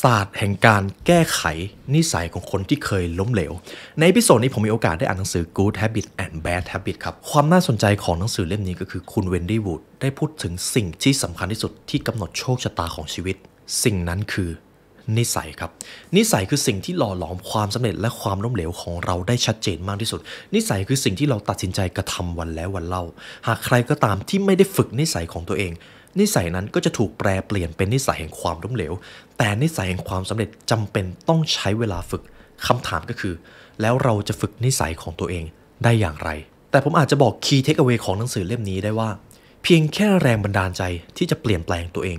ศาสตร์แห่งการแก้ไขนิสัยของคนที่เคยล้มเหลว ในพิโซดนี้ผมมีโอกาสได้อ่านหนังสือ Good Habit and Bad Habit ครับความน่าสนใจของหนังสือเล่มนี้ก็คือคุณเวนดี้วูดได้พูดถึงสิ่งที่สำคัญที่สุดที่กำหนดโชคชะตาของชีวิต สิ่งนั้นคือนิสัยครับ นิสัยคือสิ่งที่หล่อหลอมความสำเร็จและความล้มเหลวของเราได้ชัดเจนมากที่สุด นิสัยคือสิ่งที่เราตัดสินใจกระทำวันแล้ววันเล่าหากใครก็ตามที่ไม่ได้ฝึกนิสัยของตัวเองนิสัยนั้นก็จะถูกแปลเปลี่ยนเป็นนิสัยแห่งความล้มเหลว แต่นิสัยแห่งความสำเร็จจำเป็นต้องใช้เวลาฝึก คำถามก็คือ แล้วเราจะฝึกนิสัยของตัวเองได้อย่างไร แต่ผมอาจจะบอกคีย์เทคเอาไว้ของหนังสือเล่มนี้ได้ว่า เพียงแค่แรงบันดาลใจที่จะเปลี่ยนแปลงตัวเอง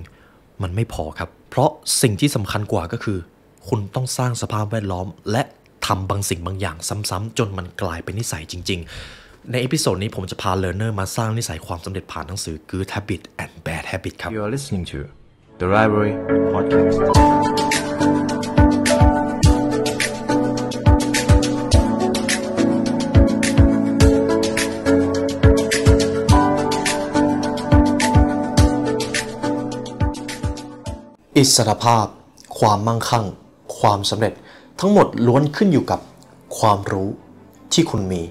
มันไม่พอครับ เพราะสิ่งที่สำคัญกว่าก็คือ คุณต้องสร้างสภาพแวดล้อม และทำบางสิ่งบางอย่างซ้ำๆจนมันกลายเป็นนิสัยจริง ๆในเอพิโซดนี้ผมจะพาเลิร์นเนอร์มาสร้างนิสัยความสำเร็จผ่านหนังสือ Good Habit and Bad Habit ครับ You are listening to The Library Podcast อิสรภาพ ความมั่งคั่ง ความสำเร็จทั้งหมดล้วนขึ้นอยู่กับความรู้ที่คุณมี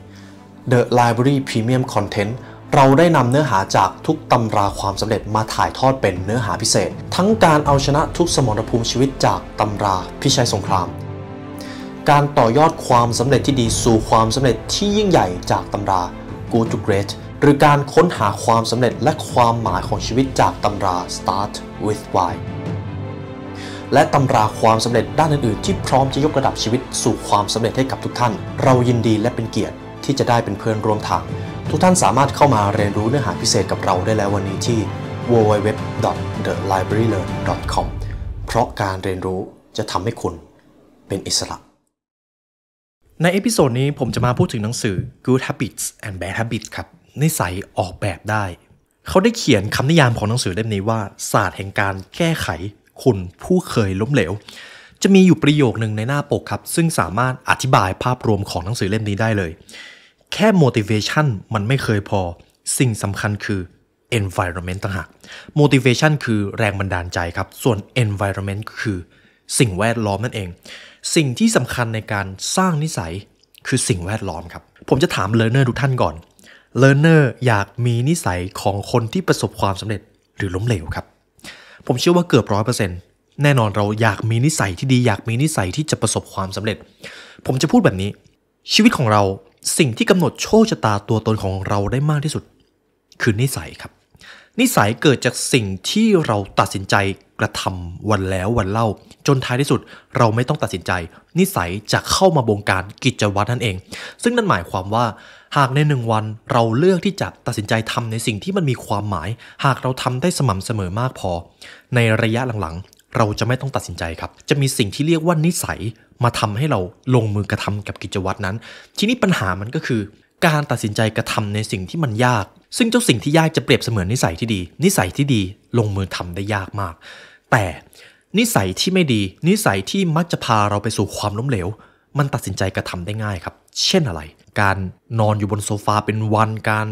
The Library Premium Content เราได้นำเนื้อหาจากทุกตำราความสำเร็จมาถ่ายทอดเป็นเนื้อหาพิเศษ ทั้งการเอาชนะทุกสมรภูมิชีวิตจากตำราพิชัยสงคราม การต่อยอดความสำเร็จที่ดีสู่ความสำเร็จที่ยิ่งใหญ่จากตำรา Go to Great หรือการค้นหาความสำเร็จและความหมายของชีวิตจากตำรา Start with Why และตำราความสำเร็จด้านอื่นๆ ที่พร้อมจะยกระดับชีวิตสู่ความสำเร็จให้กับทุกท่าน เรายินดีและเป็นเกียรติที่จะได้เป็นเพื่อนร่วมทาง ทุกท่านสามารถเข้ามาเรียนรู้เนื้อหาพิเศษกับเราได้แล้ววันนี้ที่ www.thelibrarylearn.com เพราะการเรียนรู้จะทำให้คุณ เป็นอิสระ ในเอพิโซดนี้ผมจะมาพูดถึงหนังสือ Good Habits and Bad Habits ครับนิสัยออกแบบได้ เขาได้เขียนคำนิยามของหนังสือเล่มนี้ว่าศาสตร์แห่งการแก้ไข คุณผู้เคยล้มเหลว จะมีอยู่ประโยคหนึ่งในหน้าปกครับ ซึ่งสามารถอธิบายภาพรวมของหนังสือเล่มนี้ได้เลยแค่ motivation มันไม่เคยพอ สิ่งสำคัญคือ environment ต่างหาก motivation คือแรงบันดาลใจครับ ส่วน environment คือสิ่งแวดล้อมนั่นเอง สิ่งที่สำคัญในการสร้างนิสัย คือสิ่งแวดล้อมครับ ผมจะถาม learner ทุกท่านก่อน learner อยากมีนิสัยของคนที่ประสบความสำเร็จหรือล้มเหลวครับ ผมเชื่อว่าเกือบร้อยเปอร์เซ็นต์แน่นอนเราอยากมีนิสัยที่ดีอยากมีนิสัยที่จะประสบความสำเร็จ ผมจะพูดแบบนี้ชีวิตของเราสิ่งที่กำหนดโชคชะตาตัวตนของเราได้มากที่สุด คือนิสัยครับ นิสัยเกิดจากสิ่งที่เราตัดสินใจกระทำวันแล้ววันเล่า จนท้ายที่สุดเราไม่ต้องตัดสินใจ นิสัยจะเข้ามาบงการกิจวัตรนั่นเอง ซึ่งนั่นหมายความว่าหากในหนึ่งวันเราเลือกที่จะตัดสินใจทำในสิ่งที่มันมีความหมาย หากเราทำได้สม่ำเสมอมากพอในระยะหลังเราจะไม่ต้องตัดสินใจครับ จะมีสิ่งที่เรียกว่านิสัยมาทำให้เราลงมือกระทำกับกิจวัตรนั้น ทีนี้ปัญหามันก็คือการตัดสินใจกระทำในสิ่งที่มันยาก ซึ่งเจ้าสิ่งที่ยากจะเปรียบเสมือนนิสัยที่ดี นิสัยที่ดี ลงมือทำได้ยากมาก แต่นิสัยที่ไม่ดี นิสัยที่มักจะพาเราไปสู่ความล้มเหลว มันตัดสินใจกระทำได้ง่ายครับ เช่นอะไร การนอนอยู่บนโซฟาเป็นวัน การ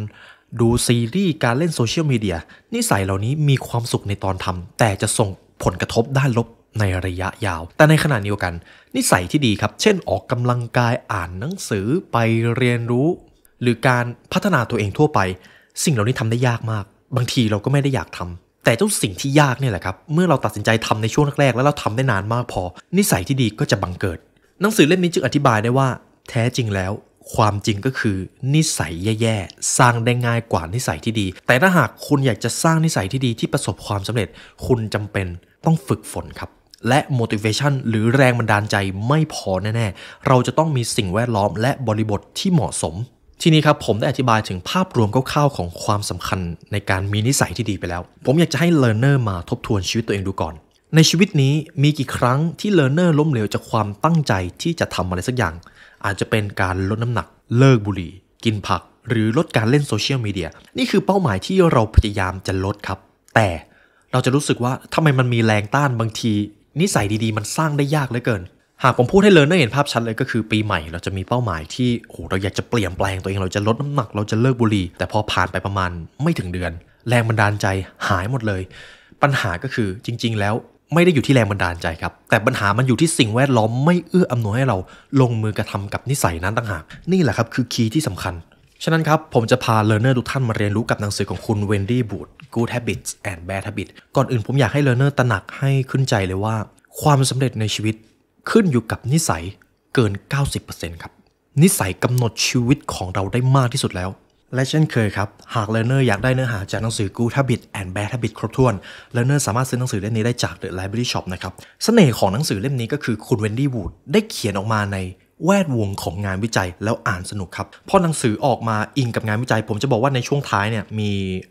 ดูซีรีส์ การเล่นโซเชียลมีเดีย นิสัยเหล่านี้มีความสุขในตอนทำ แต่จะส่งผลกระทบด้านลบในระยะยาว แต่ในขณะเดียวกัน นิสัยที่ดีครับ เช่นออกกำลังกายอ่านหนังสือ ไปเรียนรู้ หรือการพัฒนาตัวเองทั่วไป สิ่งเหล่านี้ทำได้ยากมาก บางทีเราก็ไม่ได้อยากทำ แต่เจ้าสิ่งที่ยากเนี่ยแหละครับ เมื่อเราตัดสินใจทำในช่วงแรกๆ แล้วเราทำได้นานมากพอ นิสัยที่ดีก็จะบังเกิด หนังสือเล่มนี้จึงอธิบายได้ว่า แท้จริงแล้ว ความจริงก็คือ นิสัยแย่ๆ สร้างได้ง่ายกว่านิสัยที่ดี แต่ถ้าหากคุณอยากจะสร้างนิสัยที่ดีที่ประสบความสำเร็จ คุณจำเป็นต้องฝึกฝนครับ และ motivation หรือแรงบันดาลใจไม่พอแน่ๆ เราจะต้องมีสิ่งแวดล้อมและบริบทที่เหมาะสม ทีนี้ครับผมได้อธิบายถึงภาพรวมคร่าวๆ ของความสำคัญในการมีนิสัยที่ดีไปแล้ว ผมอยากจะให้ learner มาทบทวนชีวิตตัวเองดูก่อน ในชีวิตนี้มีกี่ครั้งที่ learner ล้มเหลวจากความตั้งใจที่จะทำอะไรสักอย่าง อาจจะเป็นการลดน้ำหนัก เลิกบุหรี่ กินผัก หรือลดการเล่นโซเชียลมีเดียนี่คือเป้าหมายที่เราพยายามจะลดครับ แต่เราจะรู้สึกว่าทำไมมันมีแรงต้านบางที นิสัยดีๆ มันสร้างได้ยากเหลือเกิน หากผมพูดให้เลิร์นได้เห็นภาพชัดเลยก็คือปีใหม่เราจะมีเป้าหมายที่โอ้เราอยากจะเปลี่ยนแปลงตัวเอง เราจะลดน้ำหนักเราจะเลิกบุหรี่แต่พอผ่านไปประมาณไม่ถึงเดือน แรงบันดาลใจหายหมดเลย ปัญหาก็คือจริงๆ แล้วไม่ได้อยู่ที่แรงบันดาลใจครับแต่ปัญหามันอยู่ที่สิ่งแวดล้อมไม่เอื้ออำนวยให้เรา ลงมือกระทำกับนิสัยนั้นต่างหากนี่แหละครับคือคีย์ที่สำคัญ ฉะนั้นครับผมจะพาเลิร์เนอร์ทุกท่านมาเรียนรู้กับหนังสือของคุณเวนดี้บูด Good Habits and Bad Habits ก่อนอื่นผมอยากให้เร์เนอร์ตระหนักให้ขึ้นใจเลยว่า ความสำเร็จในชีวิตขึ้นอยู่กับนิสัยเกิน 90%ครับ นิสัยกำหนดชีวิตของเราได้มากที่สุดแล้ว และเช่นเคยครับ หากเล a ร์เนอยากได้เนื้อหาจากหนังสือ Good Habits and Bad Habits ครบถ้วนเร์เนอร์สามารถซื้อหนังสือเล่มนี้ได้จาก The Library Shop นะครับสเสน่ห์ของหนังสือเล่มนี้ก็คือคุณเวนดี้วูดได้เขียนออกมาในแวดวงของงานวิจัยแล้วอ่านสนุกครับพอหนังสือออกมาอิงกับงานวิจัย ผมจะบอกว่าในช่วงท้ายเนี่ยมี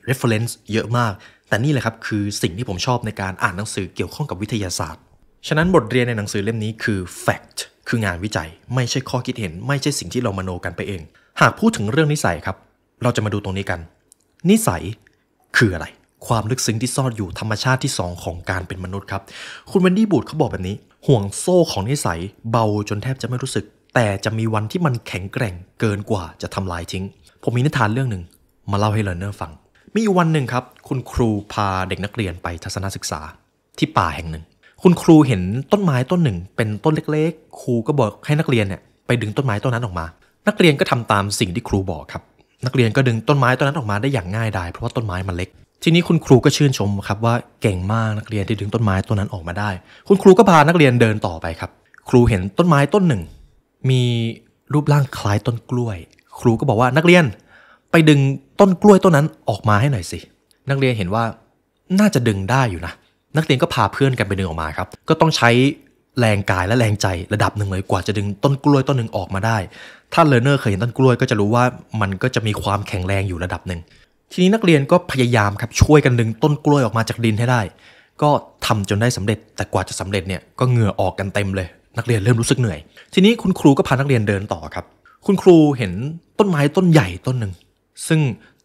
reference เยอะมาก แต่นี่แหละครับคือสิ่งที่ผมชอบในการอ่านหนังสือเกี่ยวข้องกับวิทยาศาสตร์ ฉะนั้นบทเรียนในหนังสือเล่มนี้คือ fact คืองานวิจัย ไม่ใช่ข้อคิดเห็น ไม่ใช่สิ่งที่เรามโนกันไปเอง หากพูดถึงเรื่องนิสัยครับเราจะมาดูตรงนี้กัน นิสัยคืออะไร ความลึกซึ้งที่ซ่อนอยู่ธรรมชาติที่ 2 ของการเป็นมนุษย์ครับคุณวันดี้บูดเขาบอกแบบนี้ ห่วงโซ่ของนิสัย เบาจนแทบจะไม่รู้สึกแต่จะมีวันที่มันแข็งแกร่งเกินกว่าจะทำลายทิ้ง ผมมีนิทานเรื่องหนึ่งมาเล่าให้เลนเนอร์ฟังมีอยู่วันหนึ่งครับ คุณครูพาเด็กนักเรียนไปทัศนศึกษา ที่ป่าแห่งหนึ่ง คุณครูเห็นต้นไม้ต้นหนึ่งเป็นต้นเล็ก ๆ ครูก็บอกให้นักเรียนเนี่ยไปดึงต้นไม้ต้นนั้นออกมา นักเรียนก็ทำตามสิ่งที่ครูบอกครับ นักเรียนก็ดึงต้นไม้ต้นนั้นออกมาได้อย่างง่ายดายเพราะว่าต้นไม้มันเล็ก ทีนี้คุณครูก็ชื่นชมครับว่าเก่งมากนักเรียนที่ดึงต้นไม้ต้นนั้นออกมาได้ คุณครูก็พานักเรียนเดินต่อไปครับ ครูเห็นต้นไม้ต้นหนึ่งมีรูปร่างคล้ายต้นกล้วย ครูก็บอกว่านักเรียน ไปดึงต้นกล้วยต้นนั้นออกมาให้หน่อยสิ นักเรียนเห็นว่าน่าจะดึงได้อยู่นะนักเรียนก็พาเพื่อนกันไปดึงออกมาครับ ก็ต้องใช้แรงกายและแรงใจระดับหนึ่งเลยกว่าจะดึงต้นกล้วยต้นหนึ่งออกมาได้ ถ้าเลเนอร์เคยเห็นต้นกล้วย ก็จะรู้ว่ามันก็จะมีความแข็งแรงอยู่ระดับหนึ่งทีนี้นักเรียนก็พยายามครับช่วยกันดึงต้นกล้วยออกมาจากดินให้ได้ ก็ทำจนได้สำเร็จแต่กว่าจะสำเร็จเนี่ยก็เหงื่อออกกันเต็มเลยนักเรียนเริ่มรู้สึกเหนื่อย ทีนี้คุณครูก็พานักเรียนเดินต่อครับ คุณครูเห็นต้นไม้ต้นใหญ่ต้นหนึ่ง ซึ่ง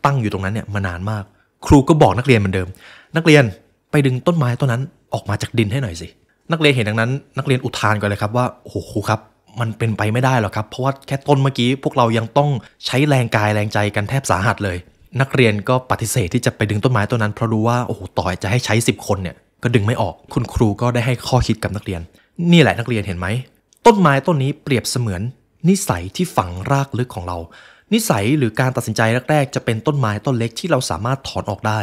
ตั้งอยู่ตรงนั้นเนี่ยมานานมาก ครูก็บอกนักเรียนเหมือนเดิม นักเรียนไปดึงต้นไม้ต้นนั้นออกมาจากดินให้หน่อยสิ นักเรียนเห็นดังนั้น นักเรียนอุทานกันเลยครับว่า โอ้โหครูครับ มันเป็นไปไม่ได้หรอกครับ เพราะว่าแค่ต้นเมื่อกี้ พวกเรายังต้องใช้แรงกายแรงใจกันแทบสาหัสเลย นักเรียนก็ปฏิเสธที่จะไปดึงต้นไม้ต้นนั้นเพราะรู้ว่า โอ้โหต่อยจะให้ใช้ 10 คนเนี่ย ก็ดึงไม่ออก คุณครู ก็ได้ให้ข้อคิดกับนักเรียนนี่แหละนักเรียนเห็นไหมต้นไม้ต้นนี้เปรียบเสมือน นิสัยที่ฝังรากลึกของเรา นิสัยหรือการตัดสินใจแรก ๆ จะเป็นต้นไม้ต้นเล็กที่เราสามารถถอนออกได้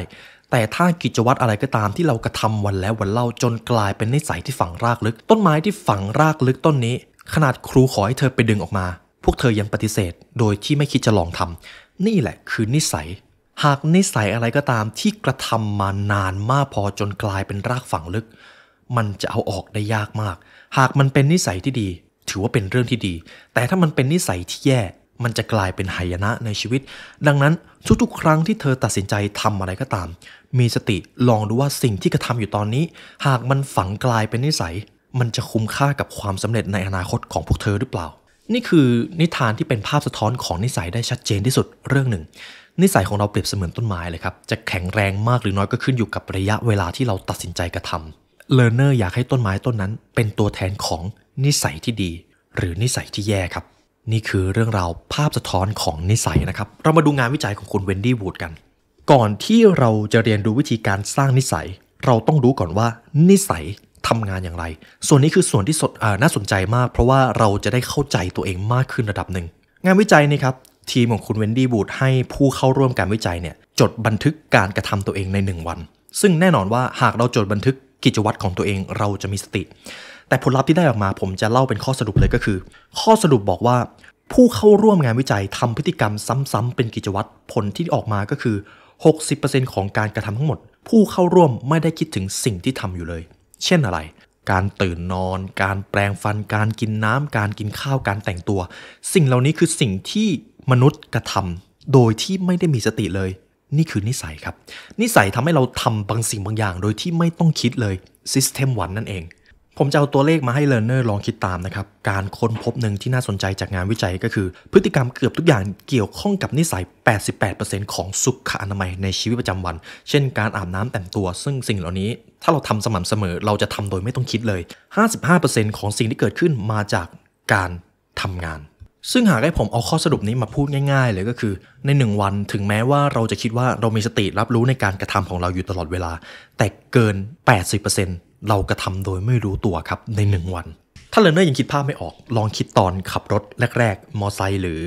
แต่ถ้ากิจวัตรอะไรก็ตามที่เรากระทำวันแล้ววันเล่าจนกลายเป็นนิสัยที่ฝังรากลึก ต้นไม้ที่ฝังรากลึกต้นนี้ ขนาดครูขอให้เธอไปดึงออกมา พวกเธอยังปฏิเสธโดยที่ไม่คิดจะลองทำนี่แหละคือนิสัย หากนิสัยอะไรก็ตามที่กระทำมานานมากพอจนกลายเป็นรากฝังลึกมันจะเอาออกได้ยากมาก หากมันเป็นนิสัยที่ดี ถือว่าเป็นเรื่องที่ดี แต่ถ้ามันเป็นนิสัยที่แย่ มันจะกลายเป็นหายนะในชีวิต ดังนั้นทุกๆครั้งที่เธอตัดสินใจทำอะไรก็ตาม มีสติลองดูว่าสิ่งที่กระทำอยู่ตอนนี้ หากมันฝังกลายเป็นนิสัย มันจะคุ้มค่ากับความสำเร็จในอนาคตของพวกเธอหรือเปล่า นี่คือนิทานที่เป็นภาพสะท้อนของนิสัยได้ชัดเจนที่สุดเรื่องหนึ่ง นิสัยของเราเปรียบเสมือนต้นไม้เลยครับ จะแข็งแรงมากหรือน้อยก็ขึ้นอยู่กับระยะเวลาที่เราตัดสินใจกระทำเลอร์เนอร์อยากให้ต้นไม้ต้นนั้น เป็นตัวแทนของนิสัยที่ดี หรือนิสัยที่แย่ครับ นี่คือเรื่องราวภาพสะท้อนของนิสัยนะครับ เรามาดูงานวิจัยของคุณเวนดี้วูดกันก่อนที่เราจะเรียนรู้วิธีการสร้างนิสัย เราต้องรู้ก่อนว่านิสัยทำงานอย่างไร ส่วนนี้คือส่วนที่สดน่าสนใจมาก เพราะว่าเราจะได้เข้าใจตัวเองมากขึ้นระดับหนึ่งงานวิจัยนี่ครับทีมของคุณเวนดี้บูดให้ผู้เข้าร่วมการวิจัยเนี่ยจดบันทึกการกระทำตัวเองใน1วันซึ่งแน่นอนว่าหากเราจดบันทึกกิจวัตรของตัวเองเราจะมีสติ แต่ผลลัพธ์ที่ได้ออกมาผมจะเล่าเป็นข้อสรุปเลยก็คือ ข้อสรุปบอกว่า ผู้เข้าร่วมงานวิจัยทำพฤติกรรมซ้ำๆเป็นกิจวัตรผลที่ออกมาก็คือ 60%ของการกระทำทั้งหมด ผู้เข้าร่วมไม่ได้คิดถึงสิ่งที่ทำอยู่เลย เช่นอะไร การตื่นนอน การแปลงฟัน การกินน้ำการกินข้าวการแต่งตัว สิ่งเหล่านี้คือสิ่งที่มนุษย์กระทำโดยที่ไม่ได้มีสติเลยนี่คือนิสัยครับ นิสัยทำให้เราทำบางสิ่งบางอย่างโดยที่ไม่ต้องคิดเลย System 1 นั่นเอง ผมจะเอาตัวเลขมาให้เลนเนอร์ลองคิดตามนะครับ การค้นพบหนึ่งที่น่าสนใจจากงานวิจัยก็คือ พฤติกรรมเกือบทุกอย่างเกี่ยวข้องกับนิสัย 88%ของสุขอนามัยในชีวิตประจำวัน เช่น การอาบน้ำแต่งตัว ซึ่งสิ่งเหล่านี้ ถ้าเราทำสม่ำเสมอ เราจะทำโดยไม่ต้องคิดเลย 55%ของสิ่งที่เกิดขึ้นมาจากการทำงานซึ่งหากให้ผมเอาข้อสรุปนี้มาพูดง่ายๆเลยก็คือในหนึ่งวันถึงแม้ว่าเราจะคิดว่าเรามีสติรับรู้ในการกระทำของเราอยู่ตลอดเวลา แต่เกิน 80%เรากระทำโดยไม่รู้ตัวครับใน 1 วัน ถ้าเลนเนอร์ยังคิดภาพไม่ออกลองคิดตอนขับรถแรกๆ มอไซค์หรือ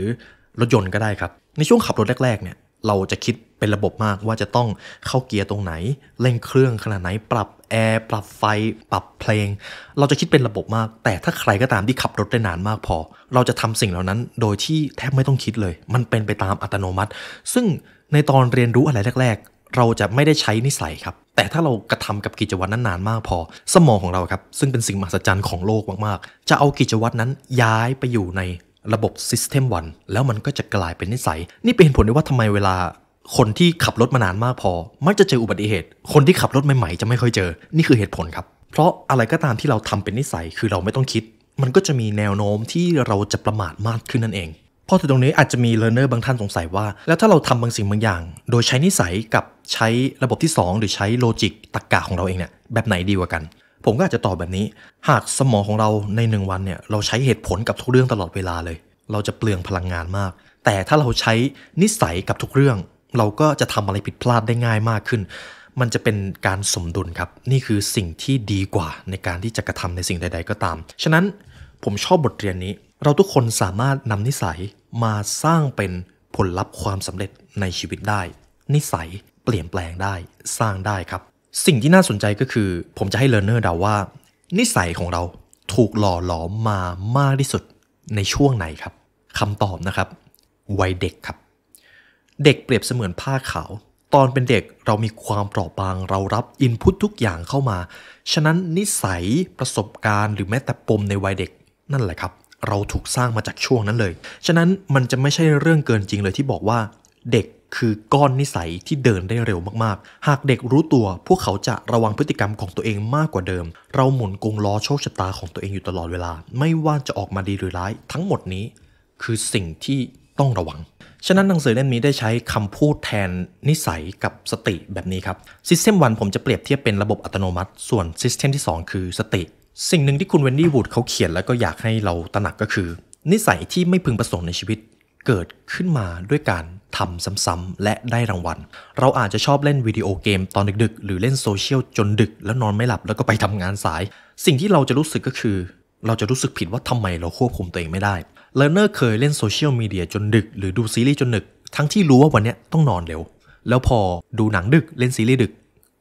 รถยนต์ก็ได้ครับ ในช่วงขับรถแรกๆเนี่ยเราจะคิดเป็นระบบมากว่าจะต้องเข้าเกียร์ตรงไหนเร่งเครื่องขนาดไหนปรับแอร์ปรับไฟปรับเพลง เราจะคิดเป็นระบบมาก แต่ถ้าใครก็ตามที่ขับรถได้นานมากพอ เราจะทำสิ่งเหล่านั้นโดยที่แทบไม่ต้องคิดเลย มันเป็นไปตามอัตโนมัติ ซึ่งในตอนเรียนรู้อะไรแรก ๆ เราจะไม่ได้ใช้นิสัยครับแต่ถ้าเรากระทำกับกิจวัตรนั้นนานมากพอ สมองของเราครับ ซึ่งเป็นสิ่งมหัศจรรย์ของโลกมาก ๆ จะเอากิจวัตรนั้นย้ายไปอยู่ในระบบ System 1แล้วมันก็จะกลายเป็นนิสัย นี่เป็นผลได้ว่าทำไมเวลาคนที่ขับรถมานานมากพอ มักจะเจออุบัติเหตุ คนที่ขับรถใหม่ๆจะไม่ค่อยเจอ นี่คือเหตุผลครับ เพราะอะไรก็ตามที่เราทำเป็นนิสัยคือเราไม่ต้องคิด มันก็จะมีแนวโน้มที่เราจะประมาทมากขึ้นนั่นเองพอถึงตรงนี้อาจจะมีเลเนอร์บางท่านสงสัยว่าแล้วถ้าเราทำบางสิ่งบางอย่าง โดยใช้นิสัยกับใช้ระบบที่ 2 หรือใช้โลจิกตรรกกะของเราเองเนี่ยแบบไหนดีกว่ากัน ผมก็อาจจะตอบแบบนี้ หากสมองของเราใน1วันเนี่ยเราใช้เหตุผลกับทุกเรื่องตลอดเวลาเลยเราจะเปลืองพลังงานมาก แต่ถ้าเราใช้นิสัยกับทุกเรื่องเราก็จะทำอะไรผิดพลาดได้ง่ายมากขึ้น มันจะเป็นการสมดุลครับ นี่คือสิ่งที่ดีกว่าในการที่จะกระทำในสิ่งใดๆก็ตาม ฉะนั้นผมชอบบทเรียนนี้ เราทุกคนสามารถนำนิสัยมาสร้างเป็นผลลัพธ์ความสำเร็จในชีวิตได้ นิสัยเปลี่ยนแปลงได้ สร้างได้ครับ สิ่งที่น่าสนใจก็คือ ผมจะให้เลอร์เนอร์เดาว่า นิสัยของเราถูกหล่อหลอมมามากที่สุดในช่วงไหนครับคำตอบนะครับ วัยเด็กครับเด็กเปรียบเสมือนผ้าขาว ตอนเป็นเด็กเรามีความเปราะบาง เรารับอินพุตทุกอย่างเข้ามา ฉะนั้นนิสัยประสบการณ์ หรือแม้แต่ปมในวัยเด็กนั่นแหละครับ เราถูกสร้างมาจากช่วงนั้นเลย ฉะนั้นมันจะไม่ใช่เรื่องเกินจริงเลยที่บอกว่า เด็กคือก้อนนิสัยที่เดินได้เร็วมาก ๆ หากเด็กรู้ตัวพวกเขาจะระวังพฤติกรรมของตัวเองมากกว่าเดิม เราหมุนกงล้อโชคชะตาของตัวเองอยู่ตลอดเวลา ไม่ว่าจะออกมาดีหรือร้าย ทั้งหมดนี้ คือสิ่งที่ต้องระวังฉะนั้นหนังสือเล่มนี้ได้ใช้คำพูดแทนนิสัยกับสติแบบนี้ครับ System นผมจะเปรียบเทียบเป็นระบบอัตโนมัติส่วน System ที่ 2 คือสติ สิ่งหนึ่งที่คุณเวนดี้วูดเขาเขียนแล้วก็อยากให้เราตระหนักก็คือ นิสัยที่ไม่พึงประสงค์ในชีวิต เกิดขึ้นมาด้วยการทำซ้ำๆและได้รางวัล เราอาจจะชอบเล่นวิดีโอเกมตอนดึกๆ หรือเล่นโซเชียลจนดึกแล้วนอนไม่หลับแล้วก็ไปทำงานสาย สิ่งที่เราจะรู้สึกก็คือเราจะรู้สึกผิดว่าทำไมเราควบคุมตัวเองไม่ได้เลอร์เนอร์เคยเล่นโซเชียลมีเดียจนดึกหรือดูซีรีส์จนดึก ทั้งที่รู้ว่าวันนี้ต้องนอนเร็วแล้วพอดูหนังดึกเล่นซีรีส์ดึก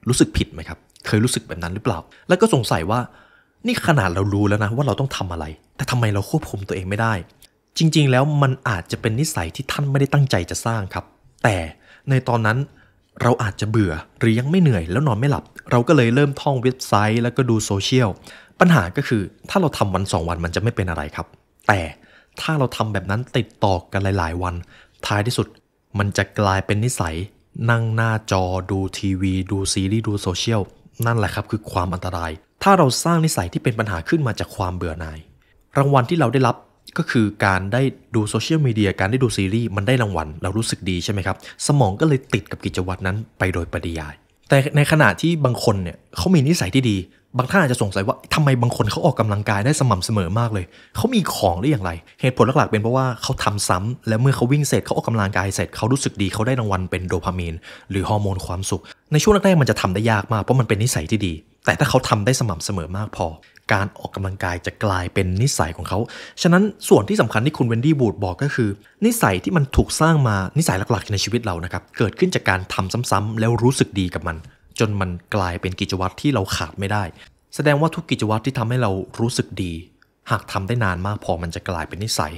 รู้สึกผิดไหมครับ เคยรู้สึกแบบนั้นหรือเปล่า แล้วก็สงสัยว่า นี่ขนาดเรารู้แล้วนะ ว่าเราต้องทำอะไร แต่ทำไมเราควบคุมตัวเองไม่ได้ จริงๆ แล้วมันอาจจะเป็นนิสัยที่ท่านไม่ได้ตั้งใจจะสร้างครับ แต่ในตอนนั้นเราอาจจะเบื่อหรือยังไม่เหนื่อย แล้วนอนไม่หลับ เราก็เลยเริ่มท่องเว็บไซต์แล้วก็ดูโซเชียลปัญหาก็คือถ้าเราทำวัน 2 วันมันจะไม่เป็นอะไรครับ แต่ถ้าเราทำแบบนั้นติดต่อกันหลายๆ วัน ท้ายที่สุด มันจะกลายเป็นนิสัย นั่งหน้าจอดูทีวี ดูซีรีส์ดูโซเชียลนั่นแหละครับคือความอันตราย ถ้าเราสร้างนิสัยที่เป็นปัญหาขึ้นมาจากความเบื่อหน่าย รางวัลที่เราได้รับก็คือการได้ดูโซเชียลมีเดียการได้ดูซีรีส์มันได้รางวัล เรารู้สึกดีใช่ไหมครับสมองก็เลยติดกับกิจวัตรนั้นไปโดยปริยาย แต่ในขณะที่บางคนเนี่ยเขามีนิสัยที่ดีบางท่านอาจจะสงสัยว่าทำไมบางคนเขาออกกำลังกายได้สม่ำเสมอมากเลย เขามีของได้อย่างไร เหตุผลหลักๆ เป็นเพราะว่าเขาทำซ้ำ และเมื่อเขาวิ่งเสร็จเขาออกกำลังกายเสร็จเขารู้สึกดีเขาได้รางวัลเป็นโดพามีนหรือฮอร์โมนความสุข ในช่วงแรกๆมันจะทำได้ยากมากเพราะมันเป็นนิสัยที่ดี แต่ถ้าเขาทำได้สม่ำเสมอมากพอ การออกกำลังกายจะกลายเป็นนิสัยของเขา ฉะนั้นส่วนที่สำคัญที่คุณเวนดี้บูดบอกก็คือ นิสัยที่มันถูกสร้างมา นิสัยหลัก ๆ ในชีวิตเรานะครับ เกิดขึ้นจากการทำซ้ำ ๆ แล้วรู้สึกดีกับมันจนมันกลายเป็นกิจวัตรที่เราขาดไม่ได้ แสดงว่าทุกกิจวัตรที่ทำให้เรารู้สึกดี หากทำได้นานมากพอมันจะกลายเป็นนิสัย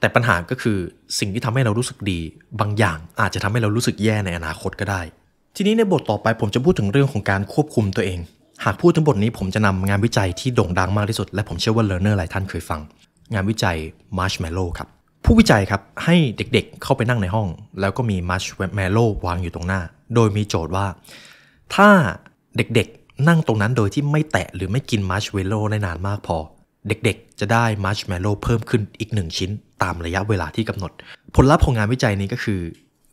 แต่ปัญหาก็คือสิ่งที่ทำให้เรารู้สึกดี บางอย่างอาจจะทำให้เรารู้สึกแย่ในอนาคตก็ได้ ทีนี้ในบทต่อไปผมจะพูดถึงเรื่องของการควบคุมตัวเอง หากพูดถึงบทนี้ผมจะนำงานวิจัยที่โด่งดังมากที่สุด และผมเชื่อว่าเลอร์เนอร์หลายท่านเคยฟังงานวิจัย Marshmallow ครับผู้วิจัยครับให้เด็กๆเข้าไปนั่งในห้อง แล้วก็มีม์ชแมโลวางอยู่ตรงหน้า โดยมีโจทย์ว่าถ้าเด็กๆ นั่งตรงนั้นโดยที่ไม่แตะหรือไม่กินมาร์ชเมลโล่ได้นานมากพอ เด็กๆ จะได้มาร์ชเมลโล่เพิ่มขึ้นอีกหนึ่งชิ้นตามระยะเวลาที่กำหนด ผลลัพธ์ของงานวิจัยนี้ก็คือ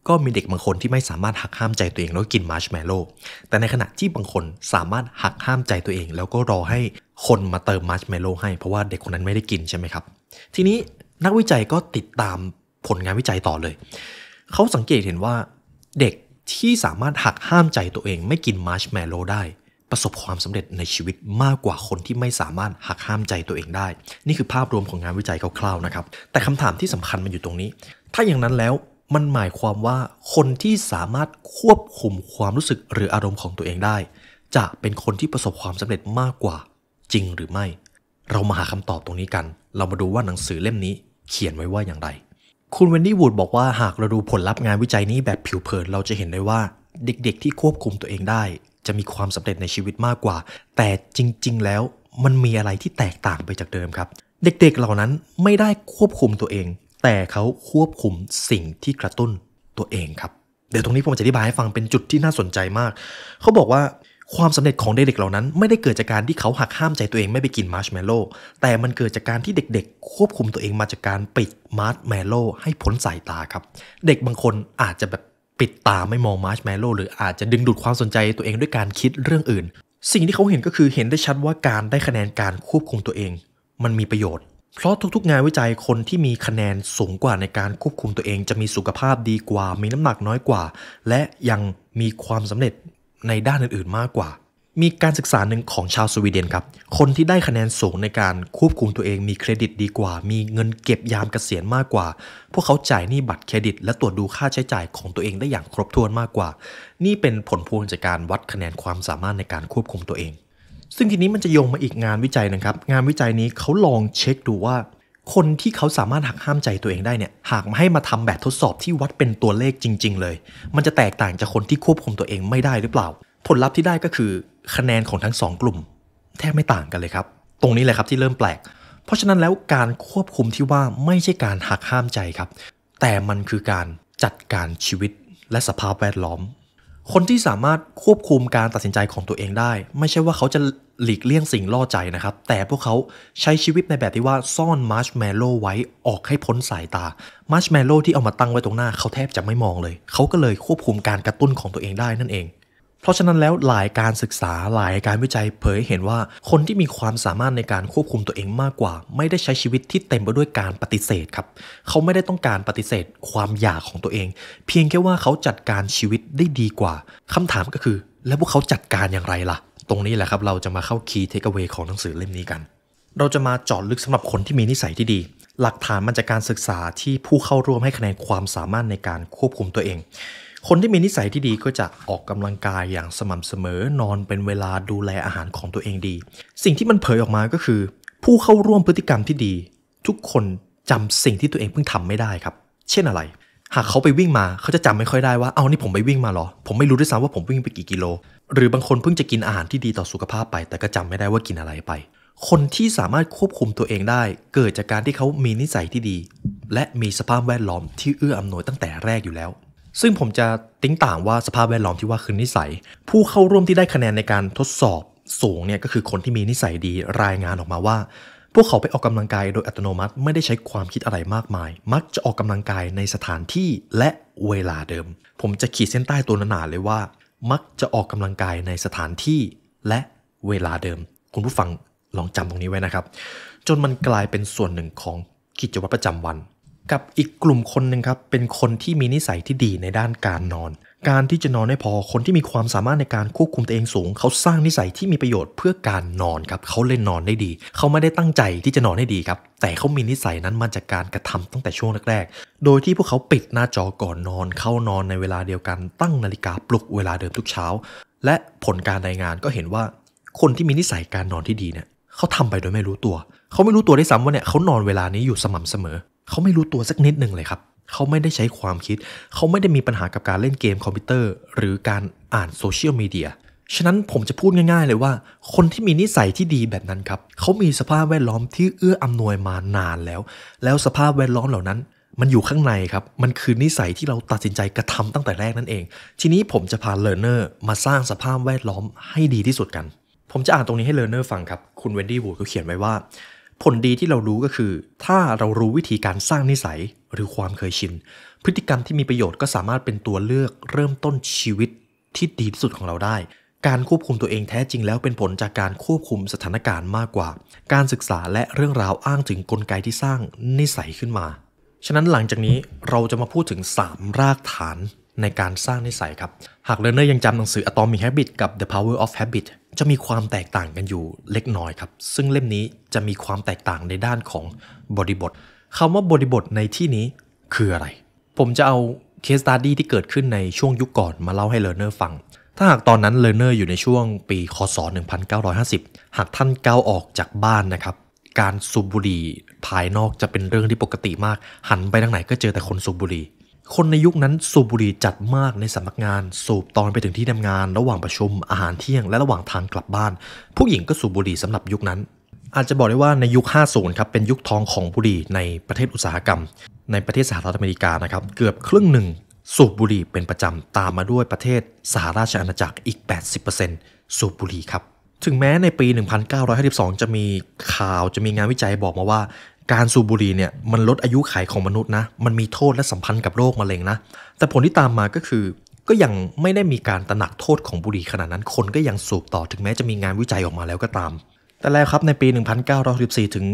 ก็มีเด็กบางคนที่ไม่สามารถหักห้ามใจตัวเอง แล้วกินมาร์ชเมลโล่แต่ในขณะที่บางคนสามารถหักห้ามใจตัวเอง แล้วก็รอให้คนมาเติมมาร์ชเมลโล่ให้เพราะว่าเด็กคนนั้นไม่ได้กินใช่ไหมครับ ทีนี้นักวิจัยก็ติดตามผลงานวิจัยต่อเลยเขาสังเกตเห็นว่าเด็กที่สามารถหักห้ามใจตัวเอง ไม่กินมาร์ชแมลโล่ได้ ประสบความสำเร็จในชีวิตมากกว่าคนที่ไม่สามารถหักห้ามใจตัวเองได้ นี่คือภาพรวมของงานวิจัยคร่าวๆนะครับแต่คำถามที่สำคัญมันอยู่ตรงนี้ ถ้าอย่างนั้นแล้วมันหมายความว่าคนที่สามารถควบคุมความรู้สึกหรืออารมณ์ของตัวเองได้ จะเป็นคนที่ประสบความสำเร็จมากกว่าจริงหรือไม่ เรามาหาคำตอบตรงนี้กัน เรามาดูว่าหนังสือเล่มนี้ เขียนไว้ว่าอย่างไรคุณเวนดี้วูดบอกว่าหากเราดูผลลัพธ์งานวิจัยนี้แบบผิวเผิน เราจะเห็นได้ว่าเด็กๆที่ควบคุมตัวเองได้ จะมีความสำเร็จในชีวิตมากกว่า แต่จริงๆ แล้วมันมีอะไรที่แตกต่างไปจากเดิมครับ เด็กๆเหล่านั้นไม่ได้ควบคุมตัวเอง แต่เขาควบคุมสิ่งที่กระตุ้นตัวเองครับ เดี๋ยวตรงนี้ผมจะอธิบายให้ฟังเป็นจุดที่น่าสนใจมาก เขาบอกว่าความสำเร็จของเด็กๆเหล่านั้นไม่ได้เกิดจากการที่เขาหักห้ามใจตัวเองไม่ไปกินมาร์ชเมลโล่ แต่มันเกิดจากการที่เด็ก ๆ ควบคุมตัวเอง มาจากการปิดมาร์ชเมลโล่ให้พ้นสายตาครับ เด็กบางคนอาจจะแบบปิดตาไม่มองมาร์ชเมลโล่หรืออาจจะดึงดูดความสนใจตัวเองด้วยการคิดเรื่องอื่น สิ่งที่เขาเห็นก็คือเห็นได้ชัดว่าการได้คะแนนการควบคุมตัวเอง มันมีประโยชน์ เพราะทุกๆ งานวิจัยคนที่มีคะแนนสูงกว่าในการควบคุมตัวเองจะมีสุขภาพดีกว่ามีน้ำหนักน้อยกว่า และยังมีความสำเร็จในด้านอื่นๆมากกว่า มีการศึกษาหนึ่งของชาวสวีเดนครับ คนที่ได้คะแนนสูงในการควบคุมตัวเองมีเครดิตดีกว่า มีเงินเก็บยามเกษียณมากกว่า พวกเขาจ่ายหนี้บัตรเครดิต และตรวจดูค่าใช้จ่ายของตัวเองได้อย่างครบถ้วนมากกว่า นี่เป็นผลพวงจากการวัดคะแนนความสามารถในการควบคุมตัวเอง ซึ่งทีนี้มันจะโยงมาอีกงานวิจัยนะครับ งานวิจัยนี้เขาลองเช็คดูว่าคนที่เขาสามารถหักห้ามใจตัวเองได้เนี่ย หากมาให้มาทำแบบทดสอบที่วัดเป็นตัวเลขจริงๆ เลย มันจะแตกต่างจากคนที่ควบคุมตัวเองไม่ได้หรือเปล่า ผลลัพธ์ที่ได้ก็คือคะแนนของทั้ง 2 กลุ่ม แทบไม่ต่างกันเลยครับ ตรงนี้แหละครับที่เริ่มแปลก เพราะฉะนั้นแล้วการควบคุมที่ว่าไม่ใช่การหักห้ามใจครับ แต่มันคือการจัดการชีวิตและสภาพแวดล้อมคนที่สามารถควบคุมการตัดสินใจของตัวเองได้ ไม่ใช่ว่าเขาจะหลีกเลี่ยงสิ่งล่อใจนะครับ แต่พวกเขาใช้ชีวิตในแบบที่ว่าซ่อนมาร์ชเมลโลไว้ออกให้พ้นสายตามาร์ชเมลโลที่เอามาตั้งไว้ตรงหน้าเขาแทบจะไม่มองเลย เขาก็เลยควบคุมการกระตุ้นของตัวเองได้นั่นเองเพราะฉะนั้นแล้วหลายการศึกษาหลายการวิจัยเผยเห็นว่าคนที่มีความสามารถในการควบคุมตัวเองมากกว่า ไม่ได้ใช้ชีวิตที่เต็มไปด้วยการปฏิเสธครับเขาไม่ได้ต้องการปฏิเสธความอยากของตัวเอง เพียงแค่ว่าเขาจัดการชีวิตได้ดีกว่า คำถามก็คือ แล้วพวกเขาจัดการอย่างไรล่ะ ตรงนี้แหละครับเราจะมาเข้าคีย์เทคเอาไวของหนังสือเล่มนี้กัน เราจะมาจาะลึกสำหรับคนที่มีนิสัยที่ดี หลักฐานมันจากการศึกษาที่ผู้เข้าร่วมให้คะแนนความสามารถในการควบคุมตัวเองคนที่มีนิสัยที่ดีก็จะออกกำลังกายอย่างสม่ำเสมอ นอนเป็นเวลาดูแลอาหารของตัวเองดี สิ่งที่มันเผยออกมาก็คือ ผู้เข้าร่วมพฤติกรรมที่ดี ทุกคนจำสิ่งที่ตัวเองเพิ่งทำไม่ได้ครับ เช่นอะไร หากเขาไปวิ่งมาเขาจะจำไม่ค่อยได้ว่าเอานี่ผมไปวิ่งมาหรอ ผมไม่รู้ด้วยซ้ำว่าผมวิ่งไปกี่กิโล หรือบางคนเพิ่งจะกินอาหารที่ดีต่อสุขภาพไปแต่ก็จำไม่ได้ว่ากินอะไรไป คนที่สามารถควบคุมตัวเองได้เกิดจากการที่เขามีนิสัยที่ดี และมีสภาพแวดล้อมที่เอื้ออำนวยตั้งแต่แรกอยู่แล้วซึ่งผมจะติ้งต่างว่าสภาพแวดล้อมที่ว่าคือนิสัย ผู้เข้าร่วมที่ได้คะแนนในการทดสอบสูงเนี่ยก็คือคนที่มีนิสัยดีรายงานออกมาว่า พวกเขาไปออกกำลังกายโดยอัตโนมัติไม่ได้ใช้ความคิดอะไรมากมาย มักจะออกกำลังกายในสถานที่และเวลาเดิม ผมจะขีดเส้นใต้ตัวหนาๆเลยว่า มักจะออกกำลังกายในสถานที่ และเวลาเดิม คุณผู้ฟังลองจำตรงนี้ไว้นะครับ จนมันกลายเป็นส่วนหนึ่งของกิจวัตรประจำวันกับอีกกลุ่มคนหนึ่งครับ เป็นคนที่มีนิสัยที่ดีในด้านการนอน การที่จะนอนให้พอ คนที่มีความสามารถในการควบคุมตัวเองสูง เขาสร้างนิสัยที่มีประโยชน์เพื่อการนอนครับ เขาเล่นนอนได้ดี เขาไม่ได้ตั้งใจที่จะนอนให้ดีครับ แต่เขามีนิสัยนั้นมาจากการกระทำตั้งแต่ช่วงแรกๆ โดยที่พวกเขาปิดหน้าจอก่อนนอน เข้านอนในเวลาเดียวกัน ตั้งนาฬิกาปลุกเวลาเดิมทุกเช้า และผลการรายงานก็เห็นว่า คนที่มีนิสัยการนอนที่ดีเนี่ย เขาทำไปโดยไม่รู้ตัว เขาไม่รู้ตัวได้ซ้ำว่าเนี่ยเขานอนเวลานี้อยู่สม่ำเสมอเขาไม่รู้ตัวสักนิดหนึ่งเลยครับ เขาไม่ได้ใช้ความคิด เขาไม่ได้มีปัญหากับการเล่นเกมคอมพิวเตอร์ หรือการอ่านโซเชียลมีเดีย ฉะนั้นผมจะพูดง่ายๆ เลยว่า คนที่มีนิสัยที่ดีแบบนั้นครับ เขามีสภาพแวดล้อมที่เอื้ออำนวยมานานแล้ว แล้วสภาพแวดล้อมเหล่านั้น มันอยู่ข้างในครับ มันคือนิสัยที่เราตัดสินใจกระทำตั้งแต่แรกนั่นเอง ทีนี้ผมจะพาเลอร์เนอร์มาสร้างสภาพแวดล้อมให้ดีที่สุดกัน ผมจะอ่านตรงนี้ให้เลอร์เนอร์ฟังครับ คุณเวนดี้บูดเขาเขียนไว้ว่าผลดีที่เรารู้ก็คือ ถ้าเรารู้วิธีการสร้างนิสัยหรือความเคยชิน พฤติกรรมที่มีประโยชน์ก็สามารถเป็นตัวเลือกเริ่มต้นชีวิต ที่ดีที่สุดของเราได้ การควบคุมตัวเองแท้จริงแล้วเป็นผลจากการควบคุมสถานการณ์มากกว่า การศึกษาและเรื่องราวอ้างถึงกลไกที่สร้างนิสัยขึ้นมาฉะนั้นหลังจากนี้เราจะมาพูดถึง 3 รากฐานในการสร้างนิสัยครับ หากเรนเนอร์ยังจำหนังสือ Atomic Habit กับ The Power of Habit จะมีความแตกต่างกันอยู่เล็กน้อยครับ ซึ่งเล่มนี้จะมีความแตกต่างในด้านของบริบท คำว่าบริบทในที่นี้คืออะไร ผมจะเอาเคสตัดดี้ที่เกิดขึ้นในช่วงยุคก่อนมาเล่าให้เรนเนอร์ฟัง ถ้าหากตอนนั้นเรนเนอร์อยู่ในช่วงปีคศ 1950 หากท่านก้าวออกจากบ้านนะครับ การสูบบุหรี่ภายนอกจะเป็นเรื่องที่ปกติมาก หันไปทางไหนก็เจอแต่คนสูบบุหรี่คนในยุคนั้น สูบบุหรี่จัดมากในสำนักงานสูบตอนไปถึงที่ทำงาน ระหว่างประชุมอาหารเที่ยงและระหว่างทางกลับบ้าน ผู้หญิงก็สูบบุหรี่สำหรับยุคนั้น อาจจะบอกได้ว่าในยุค 50 ครับเป็นยุคทองของบุหรี่ในประเทศอุตสาหกรรม ในประเทศสหรัฐอเมริกานะครับเกือบครึ่งหนึ่ง สูบบุหรี่เป็นประจำตามมาด้วยประเทศสหราชอาณาจักรอีก 80%สูบบุหรี่ครับถึงแม้ในปี 1952 จะมีข่าวจะมีงานวิจัยบอกมาว่าการสูบบุหรี่เนี่ยมันลดอายุขัยของมนุษย์นะมันมีโทษและสัมพันธ์กับโรคมะเร็งนะ แต่ผลที่ตามมาก็คือก็ยังไม่ได้มีการตระหนักโทษของบุหรี่ขนาดนั้นคนก็ยังสูบต่อถึงแม้จะมีงานวิจัยออกมาแล้วก็ตาม แต่แล้วครับในปี 1914ถึง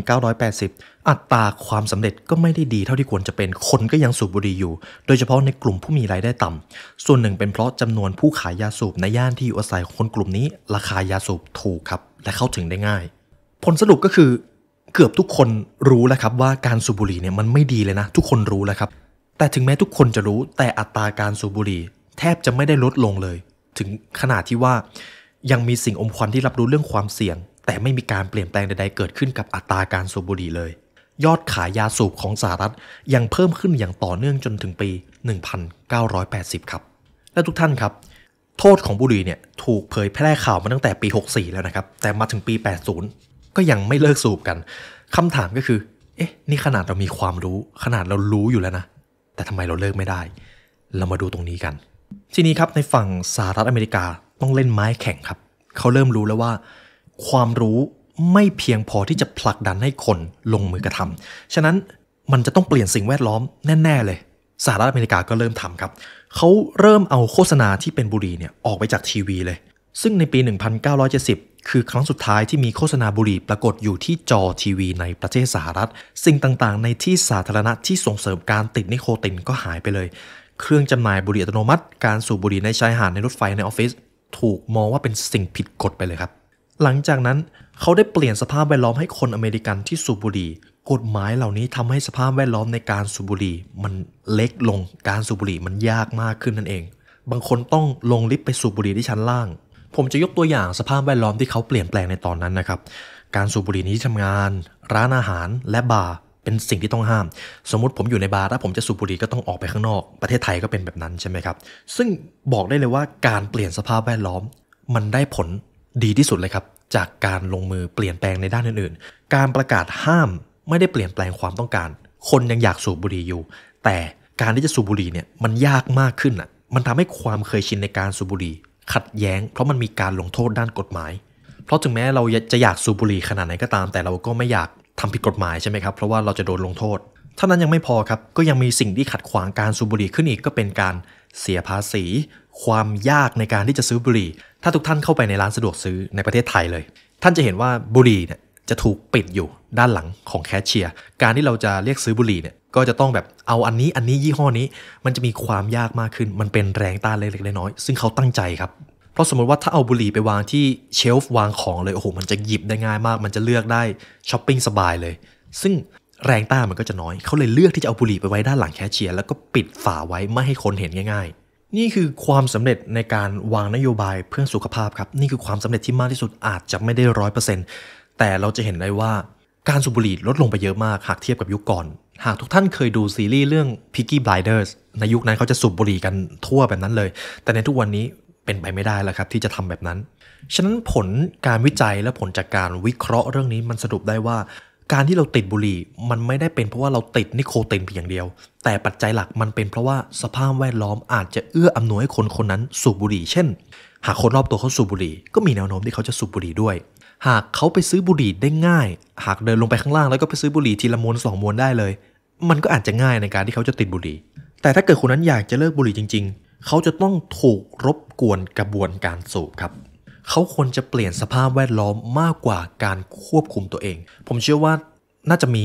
1980 อัตราความสำเร็จก็ไม่ได้ดีเท่าที่ควรจะเป็นคนก็ยังสูบบุหรี่อยู่ โดยเฉพาะในกลุ่มผู้มีรายได้ต่ำ ส่วนหนึ่งเป็นเพราะจำนวนผู้ขายยาสูบในย่านที่อยู่อาศัยของคนกลุ่มนี้ราคายาสูบถูกครับและเข้าถึงได้ง่าย ผลสรุปก็คือเกือบทุกคนรู้แล้วครับว่าการสูบบุหรี่เนี่ยมันไม่ดีเลยนะ ทุกคนรู้แล้วครับแต่ถึงแม้ทุกคนจะรู้ แต่อัตราการสูบบุหรี่แทบจะไม่ได้ลดลงเลย ถึงขนาดที่ว่ายังมีสิ่งอมควันที่รับรู้เรื่องความเสี่ยง แต่ไม่มีการเปลี่ยนแปลงใดๆเกิดขึ้นกับอัตราการสูบบุหรี่เลย ยอดขายยาสูบของสหรัฐยังเพิ่มขึ้นอย่างต่อเนื่องจนถึงปี 1980 ครับและทุกท่านครับ โทษของบุหรี่เนี่ยถูกเผยแพร่ข่าวมาตั้งแต่ปี 64 แล้วนะครับ แต่มาถึงปี 80ก็ยังไม่เลิกสูบกัน คำถามก็คือ เอ๊ะ นี่ขนาดเรามีความรู้ ขนาดเรารู้อยู่แล้วนะ แต่ทำไมเราเลิกไม่ได้ เรามาดูตรงนี้กัน ทีนี้ครับ ในฝั่งสหรัฐอเมริกาต้องเล่นไม้แข่งครับ เขาเริ่มรู้แล้วว่า ความรู้ไม่เพียงพอที่จะผลักดันให้คนลงมือกระทำฉะนั้นมันจะต้องเปลี่ยนสิ่งแวดล้อมแน่ๆ เลย สหรัฐอเมริกาก็เริ่มทำครับ เขาเริ่มเอาโฆษณาที่เป็นบุหรี่เนี่ยออกไปจากทีวีเลยซึ่งในปี 1970 คือครั้งสุดท้ายที่มีโฆษณาบุหรี่ปรากฏอยู่ที่จอทีวีในประเทศสหรัฐ สิ่งต่างๆ ในที่สาธารณะที่ส่งเสริมการติดนิโคตินก็หายไปเลย เครื่องจำหน่ายบุหรี่อัตโนมัติ การสูบบุหรี่ในชายหาดในรถไฟในออฟฟิศถูกมองว่าเป็นสิ่งผิดกฎไปเลยครับ หลังจากนั้นเขาได้เปลี่ยนสภาพแวดล้อมให้คนอเมริกันที่สูบบุหรี่ กฎหมายเหล่านี้ทำให้สภาพแวดล้อมในการสูบบุหรี่มันเล็กลง การสูบบุหรี่มันยากมากขึ้นนั่นเอง บางคนต้องลงลิฟต์ไปสูบบุหรี่ที่ชั้นล่างผมจะยกตัวอย่างสภาพแวดล้อมที่เขาเปลี่ยนแปลงในตอนนั้นนะครับการสูบบุหรี่ในที่ทำงานร้านอาหารและบาร์เป็นสิ่งที่ต้องห้าม สมมติผมอยู่ในบาร์ถ้าผมจะสูบบุหรี่ก็ต้องออกไปข้างนอก ประเทศไทยก็เป็นแบบนั้นใช่ไหมครับซึ่งบอกได้เลยว่าการเปลี่ยนสภาพแวดล้อม มันได้ผลดีที่สุดเลยครับ จากการลงมือเปลี่ยนแปลงในด้านอื่นๆ การประกาศห้ามไม่ได้เปลี่ยนแปลงความต้องการ คนยังอยากสูบบุหรี่อยู่ แต่การที่จะสูบบุหรี่เนี่ยมันยากมากขึ้นอ่ะมันทำให้ความเคยชินในการสูบบุหรี่ขัดแย้ง เพราะมันมีการลงโทษด้านกฎหมาย เพราะถึงแม้เราจะอยากสูบบุหรี่ขนาดไหนก็ตาม แต่เราก็ไม่อยากทำผิดกฎหมายใช่ไหมครับเพราะว่าเราจะโดนลงโทษเท่านั้นยังไม่พอครับก็ยังมีสิ่งที่ขัดขวางการสูบบุหรี่ขึ้นอีกก็เป็นการเสียภาษี ความยากในการที่จะซื้อบุหรี่ ถ้าทุกท่านเข้าไปในร้านสะดวกซื้อในประเทศไทยเลย ท่านจะเห็นว่าบุหรี่เนี่ยจะถูกปิดอยู่ด้านหลังของแคชเชียร์ การที่เราจะเรียกซื้อบุหรี่เนี่ยก็จะต้องแบบเอาอันนี้อันนี้ยี่ห้อนี้ มันจะมีความยากมากขึ้น มันเป็นแรงต้านเล็กๆน้อยๆซึ่งเขาตั้งใจครับ เพราะสมมติว่าถ้าเอาบุหรี่ไปวางที่เชลฟ์วางของเลยโอ้โหมันจะหยิบได้ง่ายมาก มันจะเลือกได้ช้อปปิ้งสบายเลย ซึ่งแรงต้านมันก็จะน้อย เขาเลยเลือกที่จะเอาบุหรี่ไปไว้ด้านหลังแคชเชียร์แล้วก็ปิดฝาไว้ไม่ให้คนเห็นง่ายๆ นี่คือความสำเร็จในการวางนโยบายเพื่อสุขภาพครับนี่คือความสำเร็จที่มากที่สุดอาจจะไม่ได้ร้อยเปอร์เซ็นต์แต่เราจะเห็นได้ว่าการสูบบุหรี่ลดลงไปเยอะมากหากเทียบกับยุคก่อน หากทุกท่านเคยดูซีรีส์เรื่อง p i a k y Blinders ในยุคนั้นเขาจะสูบบุหรี่กันทั่วแบบนั้นเลย แต่ในทุกวันนี้เป็นไปไม่ได้แล้วครับที่จะทำแบบนั้น ฉะนั้นผลการวิจัยและผลจากการวิเคราะห์เรื่องนี้ มันสรุปได้ว่า การที่เราติดบุหรี่ มันไม่ได้เป็นเพราะว่าเราติดนิโคตินเพียงเดียว แต่ปัจจัยหลักมันเป็น เพราะว่าสภาพแวดล้อมอาจจะเอื้ออำนวยให้คนคนนั้นสูบบุหรี่ เช่น หากคนรอบตัวเขาสูบบุหรี่ก็มีแนวโน้มที่เขาจะสูบบุหรี่ด้วยหากเขาไปซื้อบุหรี่ได้ง่าย หากเดินลงไปข้างล่างแล้วก็ไปซื้อบุหรี่ทีละมวนสองมวนได้เลย มันก็อาจจะง่ายในการที่เขาจะติดบุหรี่แต่ถ้าเกิดคนนั้นอยากจะเลิกบุหรี่จริงๆ เขาจะต้องถูกรบกวนกระบวนการสูบครับ เขาควรจะเปลี่ยนสภาพแวดล้อมมากกว่าการควบคุมตัวเอง ผมเชื่อว่าน่าจะมี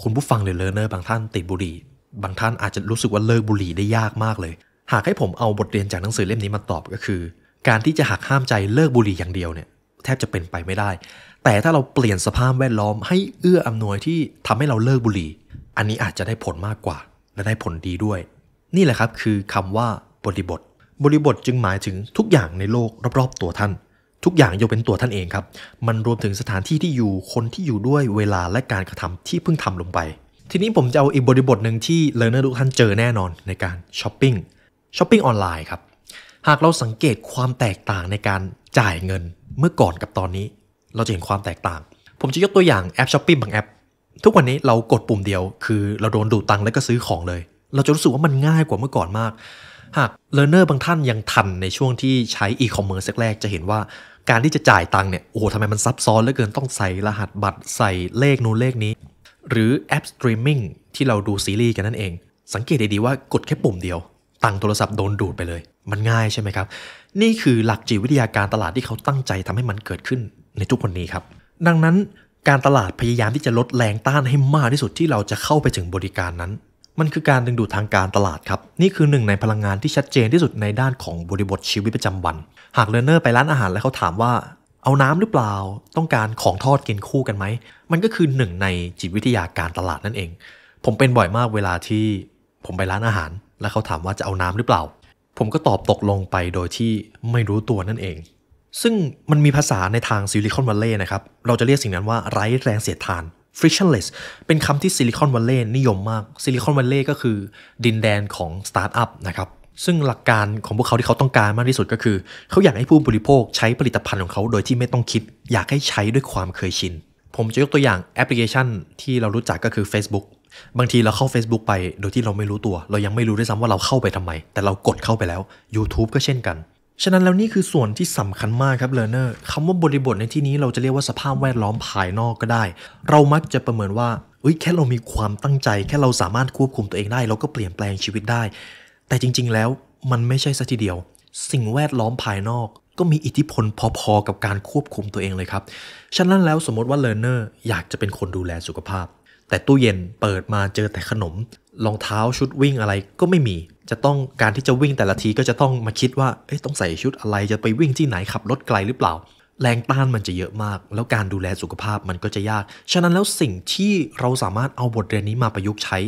คุณผู้ฟังหรือเลเนอร์บางท่านติดบุหรี่บางท่านอาจจะรู้สึกว่าเลิกบุหรี่ได้ยากมากเลย หากให้ผมเอาบทเรียนจากหนังสือเล่มนี้มาตอบก็คือ การที่จะหักห้ามใจเลิกบุหรี่อย่างเดียวเนี่ยแทบจะเป็นไปไม่ได้ แต่ถ้าเราเปลี่ยนสภาพแวดล้อมให้เอื้ออำนวยที่ทำให้เราเลิกบุหรี่ อันนี้อาจจะได้ผลมากกว่า และได้ผลดีด้วย นี่แหละครับคือคำว่าบริบท บริบทจึงหมายถึงทุกอย่างในโลกรอบๆตัวท่าน ทุกอย่างยกเป็นตัวท่านเองครับ มันรวมถึงสถานที่ที่อยู่ คนที่อยู่ด้วยเวลาและการกระทำที่เพิ่งทำลงไป ทีนี้ผมจะเอาอีกบริบทหนึ่งที่เลเนอร์ทุกท่านเจอแน่นอนในการช้อปปิ้ง ช้อปปิ้งออนไลน์ครับ หากเราสังเกตความแตกต่างในการจ่ายเงินเมื่อก่อนกับตอนนี้เราจะเห็นความแตกต่าง ผมจะยกตัวอย่างแอปช้อปปิ้งบางแอป ทุกวันนี้เรากดปุ่มเดียว คือเราโดนดูดตังค์แล้วก็ซื้อของเลย เราจะรู้สึกว่ามันง่ายกว่าเมื่อก่อนมาก หากเลร์เนอร์บางท่านยังทันในช่วงที่ใช้อีคอมเมิร์ซแรก จะเห็นว่าการที่จะจ่ายตังค์เนี่ยโอ้โหทำไมมันซับซ้อนเหลือเกินต้องใส่รหัสบัตรใส่เลขนู้นเลขนี้ หรือแอปสตรีมมิ่งที่เราดูซีรีส์กันนั่นเอง สังเกตดีๆว่ากดแค่ปุ่มเดียวตังโทรศัพท์โดนดูดไปเลย มันง่ายใช่ไหมครับ นี่คือหลักจิตวิทยาการตลาดที่เขาตั้งใจทำให้มันเกิดขึ้นในทุกวันนี้ครับ ดังนั้นการตลาดพยายามที่จะลดแรงต้านให้มากที่สุดที่เราจะเข้าไปถึงบริการนั้น มันคือการดึงดูดทางการตลาดครับ นี่คือหนึ่ง ในพลังงานที่ชัดเจนที่สุดในด้านของบริบทชีวิตประจำวัน หากเลนเนอร์ไปร้านอาหารแล้วเขาถามว่า เอาน้ำหรือเปล่าต้องการของทอดกินคู่กันไหมมันก็คือหนึ่งในจิตวิทยาการตลาดนั่นเอง ผมเป็นบ่อยมากเวลาที่ผมไปร้านอาหารและเขาถามว่าจะเอาน้ำหรือเปล่า ผมก็ตอบตกลงไปโดยที่ไม่รู้ตัวนั่นเอง ซึ่งมันมีภาษาในทางซิลิคอนวัลเลย์นะครับ เราจะเรียกสิ่งนั้นว่าไร้แรงเสียดทาน frictionless เป็นคำที่ซิลิคอนวัลเลย์นิยมมาก ซิลิคอนวัลเลย์ก็คือดินแดนของสตาร์ทอัพนะครับ ซึ่งหลักการของพวกเขาที่เขาต้องการมากที่สุดก็คือเขาอยากให้ผู้บริโภคใช้ผลิตภัณฑ์ของเขาโดยที่ไม่ต้องคิด อยากให้ใช้ด้วยความเคยชิน ผมจะยกตัวอย่างแอปพลิเคชันที่เรารู้จักก็คือ Facebook บางทีเราเข้า Facebook ไป โดยที่เราไม่รู้ตัว เรายังไม่รู้ด้วยซ้ำว่าเราเข้าไปทำไมแต่เรากดเข้าไปแล้ว YouTube ก็เช่นกัน ฉะนั้นแล้วนี่คือส่วนที่สำคัญมากครับเลเนอร์คำว่าบริบทในที่นี้เราจะเรียกว่าสภาพแวดล้อมภายนอกก็ได้ เรามักจะประเมินว่าอุ้ยแค่เรามีความตั้งใจแค่เราสามารถควบคุมตัวเองได้เราก็เปลี่ยนแปลงชีวิตได้ แต่จริงๆแล้วมันไม่ใช่ซะทีเดียว สิ่งแวดล้อมภายนอก ก็มีอิทธิพลพอๆกับการควบคุมตัวเองเลยครับ ฉะนั้นแล้วสมมติว่าเลอร์เนอร์อยากจะเป็นคนดูแลสุขภาพแต่ตู้เย็นเปิดมาเจอแต่ขนมรองเท้าชุดวิ่งอะไรก็ไม่มี จะต้องการที่จะวิ่งแต่ละทีก็จะต้องมาคิดว่าเอ๊ะต้องใส่ชุดอะไรจะไปวิ่งที่ไหนขับรถไกลหรือเปล่า แรงต้านมันจะเยอะมาก แล้วการดูแลสุขภาพมันก็จะยาก ฉะนั้นแล้วสิ่งที่เราสามารถเอาบทเรียนนี้มาประยุกต์ใช้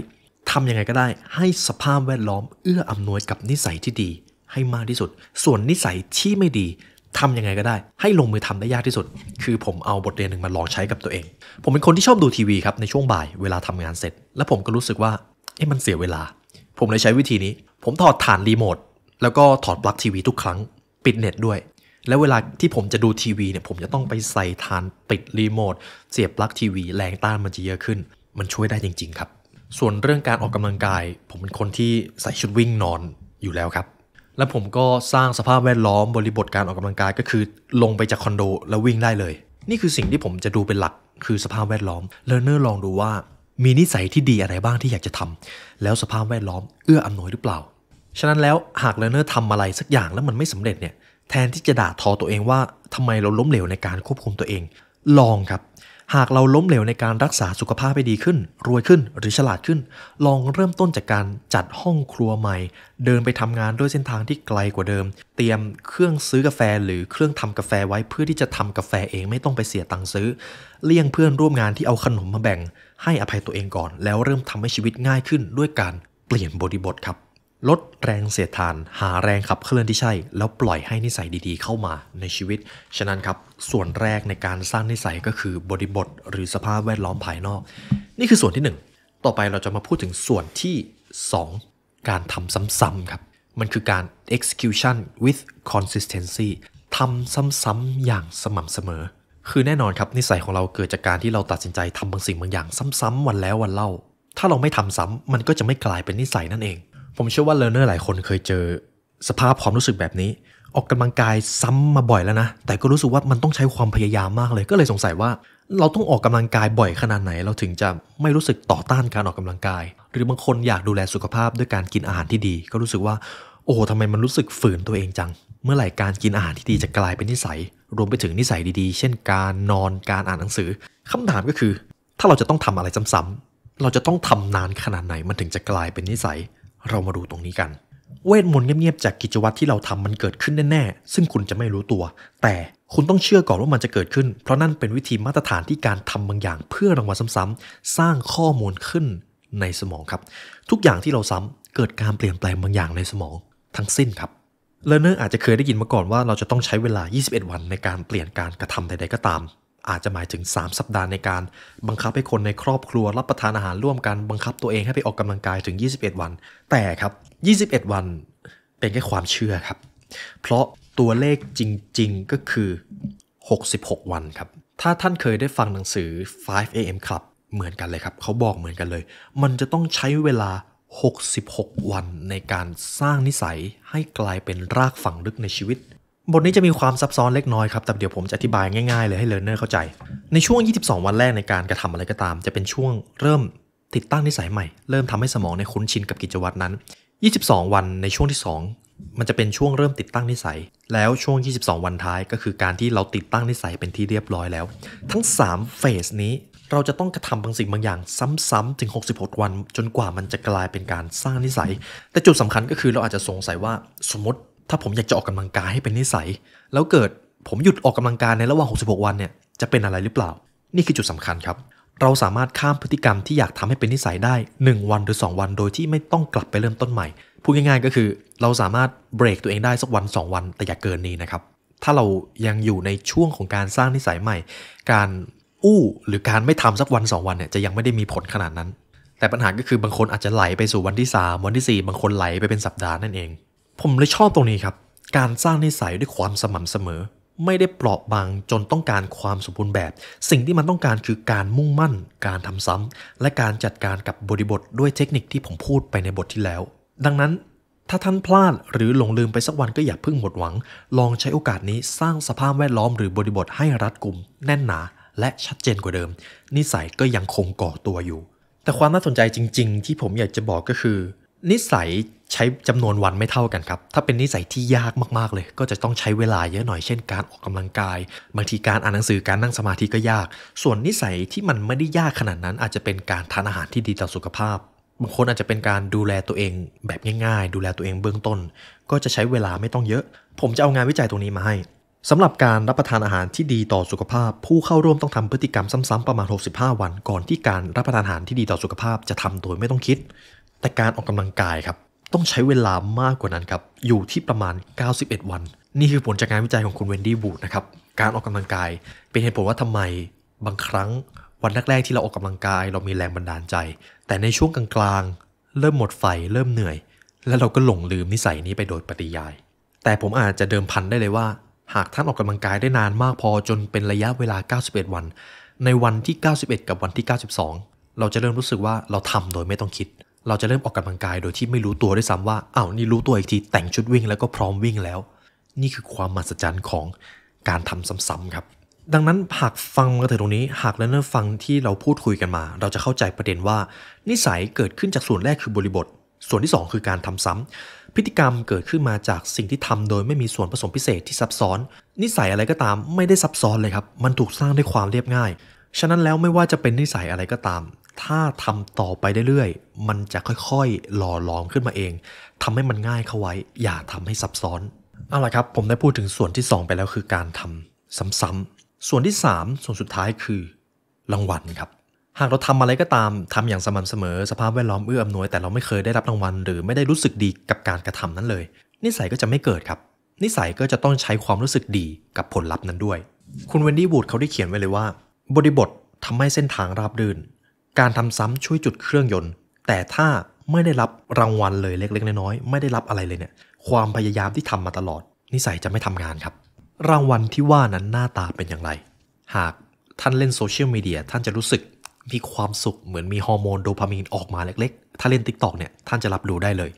ทำยังไงก็ได้ ให้สภาพแวดล้อมเอื้ออำนวยกับนิสัยที่ดี ให้มากที่สุด ส่วนนิสัยที่ไม่ดีทำยังไงก็ได้ ให้ลงมือทำได้ยากที่สุด คือผมเอาบทเรียนหนึ่งมาลองใช้กับตัวเอง ผมเป็นคนที่ชอบดูทีวีครับ ในช่วงบ่ายเวลาทำงานเสร็จ แล้วผมก็รู้สึกว่า เอ๊ะมันเสียเวลา ผมเลยใช้วิธีนี้ ผมถอดฐานรีโมท แล้วก็ถอดปลั๊กทีวีทุกครั้งปิดเน็ตด้วย แล้วเวลาที่ผมจะดูทีวีเนี่ยผมจะต้องไปใส่ฐานปิดรีโมทเสียบปลั๊กทีวีแรงต้านมันจะเยอะขึ้น มันช่วยได้จริง ๆ ครับ ส่วนเรื่องการออกกำลังกาย ผมเป็นคนที่ใส่ชุดวิ่งนอนอยู่แล้วครับและผมก็สร้างสภาพแวดล้อมบริบทการออกกำลังกายก็คือลงไปจาก คอนโด แล้ว วิ่งได้เลย นี่คือสิ่งที่ผมจะดูเป็นหลักคือสภาพแวดล้อมเลิร์นเนอร์ลอง ดู ว่า มีนิสัยที่ดีอะไรบ้างที่อยากจะทำ แล้วสภาพแวดล้อมเอื้ออำนวยหรือเปล่า ฉะนั้นแล้วหากเลิร์นเนอร์ทำอะไรสักอย่างแล้วมันไม่สำเร็จเนี่ยแทนที่จะด่าทอตัวเองว่าทำไมเราล้มเหลวในการควบคุมตัวเอง ลองครับหากเราล้มเหลวในการรักษาสุขภาพให้ดีขึ้น รวยขึ้นหรือฉลาดขึ้น ลองเริ่มต้นจากการจัดห้องครัวใหม่ เดินไปทำงานด้วยเส้นทางที่ไกลกว่าเดิม เตรียมเครื่องซื้อกาแฟหรือเครื่องทำกาแฟไว้เพื่อที่จะทำกาแฟเองไม่ต้องไปเสียตังค์ซื้อเลี่ยงเพื่อนร่วมงานที่เอาขนมมาแบ่ง ให้อภัยตัวเองก่อนแล้วเริ่มทำให้ชีวิตง่ายขึ้นด้วยการเปลี่ยนบริบทครับลดแรงเสียดทาน หาแรงขับเคลื่อนที่ใช่ แล้วปล่อยให้นิสัยดีๆ เข้ามาในชีวิต ฉะนั้นครับ ส่วนแรกในการสร้างนิสัยก็คือบริบทหรือสภาพแวดล้อมภายนอก นี่คือส่วนที่ 1 ต่อไปเราจะมาพูดถึงส่วนที่ 2 การทำซ้ำๆครับ มันคือการ execution with consistency ทำซ้ำๆอย่างสม่ำเสมอ คือแน่นอนครับนิสัยของเราเกิดจากการที่เราตัดสินใจทำบางสิ่งบางอย่างซ้ำๆวันแล้ววันเล่า ถ้าเราไม่ทำซ้ำมันก็จะไม่กลายเป็นนิสัยนั่นเองผมเชื่อว่าเลเนอร์หลายคนเคยเจอสภาพความรู้สึกแบบนี้ออกกำลังกายซ้ำมาบ่อยแล้วนะแต่ก็รู้สึกว่ามันต้องใช้ความพยายามมากเลย ก็เลยสงสัยว่า เราต้องออกกำลังกายบ่อยขนาดไหน เราถึงจะไม่รู้สึกต่อต้านการออกกำลังกาย หรือบางคนอยากดูแลสุขภาพด้วยการกินอาหารที่ดี ก็รู้สึกว่า โอ้ทำไมมันรู้สึกฝืนตัวเองจัง เมื่อไหร่การกินอาหารที่ดีจะกลายเป็นนิสัย รวมไปถึงนิสัยดีๆ เช่นการนอนการอ่านหนังสือ คำถามก็คือ ถ้าเราจะต้องทำอะไรซ้ำๆ เราจะต้องทำนานขนาดไหนมันถึงจะกลายเป็นนิสัยเรามาดูตรงนี้กัน เวทมนต์เงียบๆ จากกิจวัตรที่เราทำมันเกิดขึ้นแน่ๆ ซึ่งคุณจะไม่รู้ตัว แต่คุณต้องเชื่อก่อนว่ามันจะเกิดขึ้น เพราะนั่นเป็นวิธีมาตรฐานที่การทำบางอย่าง เพื่อรางวัลซ้ำๆ สร้างข้อมูลขึ้นในสมองครับ ทุกอย่างที่เราซ้ำเกิดการเปลี่ยนแปลงบางอย่างในสมอง ทั้งสิ้นครับ เลอร์เนอร์อาจจะเคยได้ยินมาก่อนว่าเราจะต้องใช้เวลา 21 วันในการเปลี่ยนการกระทำใดๆ ก็ตามอาจจะหมายถึง 3 สัปดาห์ในการบังคับให้คนในครอบครัวรับประทานอาหารร่วมกัน บังคับตัวเองให้ไปออกกำลังกายถึง 21 วัน แต่ครับ21 วันเป็นแค่ความเชื่อครับ เพราะตัวเลขจริงๆก็คือ 66 วันครับถ้าท่านเคยได้ฟังหนังสือ 5 a.m. Club เหมือนกันเลยครับเขาบอกเหมือนกันเลย มันจะต้องใช้เวลา 66 วันในการสร้างนิสัยให้กลายเป็นรากฝังลึกในชีวิตบทนี้จะมีความซับซ้อนเล็กน้อยครับ แต่เดี๋ยวผมจะอธิบายง่ายๆเลยให้เลเนอร์เข้าใจ ในช่วง 22 วันแรกในการกระทำอะไรก็ตาม จะเป็นช่วงเริ่มติดตั้งนิสัยใหม่ เริ่มทำให้สมองในคุ้นชินกับกิจวัตรนั้น 22 วันในช่วงที่ 2 มันจะเป็นช่วงเริ่มติดตั้งนิสัย แล้วช่วง 22 วันท้ายก็คือการที่เราติดตั้งนิสัยเป็นที่เรียบร้อยแล้ว ทั้ง3เฟสนี้เราจะต้องกระทำบางสิ่งบางอย่างซ้ำๆถึง66วัน จนกว่ามันจะกลายเป็นการสร้างนิสัย แต่จุดสาคัญก็คือเราอาจจะสงสัยว่าสมมติถ้าผมอยากจะออกกำลังกายให้เป็นนิสัย แล้วเกิดผมหยุดออกกำลังกายในระหว่าง66 วันเนี่ยจะเป็นอะไรหรือเปล่า นี่คือจุดสำคัญครับ เราสามารถข้ามพฤติกรรมที่อยากทำให้เป็นนิสัยได้ 1 วันหรือ 2 วัน โดยที่ไม่ต้องกลับไปเริ่มต้นใหม่ พูดง่ายๆก็คือเราสามารถเบรกตัวเองได้สักวัน 2 วัน แต่อย่าเกินนี้นะครับ ถ้าเรายังอยู่ในช่วงของการสร้างนิสัยใหม่ การอู้หรือการไม่ทำสักวัน 2 วันเนี่ยจะยังไม่ได้มีผลขนาดนั้น แต่ปัญหาก็คือบางคนอาจจะไหลไปสู่วันที่ 3 วันที่ 4 บางคนไหลไปเป็นสัปดาห์นั่นเองผมเลยชอบตรงนี้ครับ การสร้างนิสัยด้วยความสม่ำเสมอ ไม่ได้เปราะบางจนต้องการความสมบูรณ์แบบ สิ่งที่มันต้องการคือการมุ่งมั่น การทำซ้ำและการจัดการกับบริบทด้วยเทคนิคที่ผมพูดไปในบทที่แล้ว ดังนั้น ถ้าท่านพลาดหรือหลงลืมไปสักวันก็อย่าเพิ่งหมดหวังลองใช้โอกาสนี้สร้างสภาพแวดล้อมหรือบริบทให้รัดกุมแน่นหนา และชัดเจนกว่าเดิม นิสัยก็ยังคงก่อตัวอยู่ แต่ความน่าสนใจจริงๆ ที่ผมอยากจะบอกก็คือ นิสัยใช้จำนวนวันไม่เท่ากันครับ ถ้าเป็นนิสัยที่ยากมากๆเลย ก็จะต้องใช้เวลาเยอะหน่อย เช่นการออกกำลังกาย บางทีการอ่านหนังสือ การนั่งสมาธิก็ยาก ส่วนนิสัยที่มันไม่ได้ยากขนาดนั้น อาจจะเป็นการทานอาหารที่ดีต่อสุขภาพ บางคนอาจจะเป็นการดูแลตัวเอง แบบง่ายๆ ดูแลตัวเองเบื้องต้น ก็จะใช้เวลาไม่ต้องเยอะ ผมจะเอางานวิจัยตรงนี้มาให้สำหรับการรับประทานอาหารที่ดีต่อสุขภาพ ผู้เข้าร่วมต้องทำพฤติกรรมซ้ำๆประมาณ 65 วัน ก่อนที่การรับประทานอาหารที่ดีต่อสุขภาพ จะทำโดยไม่ต้องคิด แต่การออกกำลังกายครับต้องใช้เวลามากกว่านั้นครับอยู่ที่ประมาณ 91 วัน นี่คือผลจากงานวิจัยของคุณเวนดี้บูดนะครับ การออกกำลังกายเป็นเหตุผลว่าทำไมบางครั้งวันแรกๆที่เราออกกำลังกายเรามีแรงบันดาลใจ แต่ในช่วงกลางๆเริ่มหมดไฟ เริ่มเหนื่อย แล้วเราก็หลงลืมนิสัยนี้ไปโดยปริยาย แต่ผมอาจจะเดิมพันได้เลยว่า หากท่านออกกำลังกายได้นานมากพอจนเป็นระยะเวลา 91 วัน ในวันที่ 91 กับวันที่ 92 เราจะเริ่มรู้สึกว่าเราทำโดยไม่ต้องคิดเราจะเริ่มออกกำลังกายโดยที่ไม่รู้ตัวด้วยซ้ำว่าอา้าวนี่รู้ตัวอีกที แต่งชุดวิ่งแล้วก็พร้อมวิ่งแล้ว นี่คือความมหัศจรรย์ของการทำซ้ำๆครับ ดังนั้นหากฟังมาถึงตรงนี้ หากเรนเนอร์ฟังที่เราพูดคุยกันมา เราจะเข้าใจประเด็นว่า นิสัยเกิดขึ้นจากส่วนแรกคือบริบท ส่วนที่ 2 คือการทำซ้ำพฤติกรรมเกิดขึ้นมาจากสิ่งที่ทำโดยไม่มีส่วนผสมพิเศษที่ซับซ้อน นิสัยอะไรก็ตามไม่ได้ซับซ้อนเลยครับ มันถูกสร้างด้วยความเรียบง่าย ฉะนั้นแล้วไม่ว่าจะเป็นนิสัยอะไรก็ตามถ้าทำต่อไปเรื่อยๆมันจะค่อยๆ หล่อหลอมขึ้นมาเอง ทำให้มันง่ายเข้าไว้ อย่าทำให้ซับซ้อน เอาละครับ ผมได้พูดถึงส่วนที่ 2 ไปแล้ว คือการทำซ้ำๆ ส่วนที่ 3 ส่วนสุดท้ายคือรางวัลครับ หากเราทำอะไรก็ตามทำอย่างสม่ำเสมอสภาพแวดล้อมเอื้ออำนวยแต่เราไม่เคยได้รับรางวัลหรือไม่ได้รู้สึกดีกับการกระทำนั้นเลย นิสัยก็จะไม่เกิดครับ นิสัยก็จะต้องใช้ความรู้สึกดีกับผลลัพธ์นั้นด้วย คุณเวนดี้บูดเขาได้เขียนไว้เลยว่า บริบททำให้เส้นทางราบรื่นการทำซ้ำช่วยจุดเครื่องยนต์ แต่ถ้าไม่ได้รับรางวัลเลยเล็กๆน้อยๆไม่ได้รับอะไรเลยเนี่ยความพยายามที่ทำมาตลอด นิสัยจะไม่ทำงานครับรางวัลที่ว่านั้นหน้าตาเป็นอย่างไร หากท่านเล่นโซเชียลมีเดียท่านจะรู้สึกมีความสุขเหมือนมีฮอร์โมนโดพามีนออกมาเล็กๆ ถ้าเล่น t ิ k t o k เนี่ยท่านจะรับรู้ได้เลย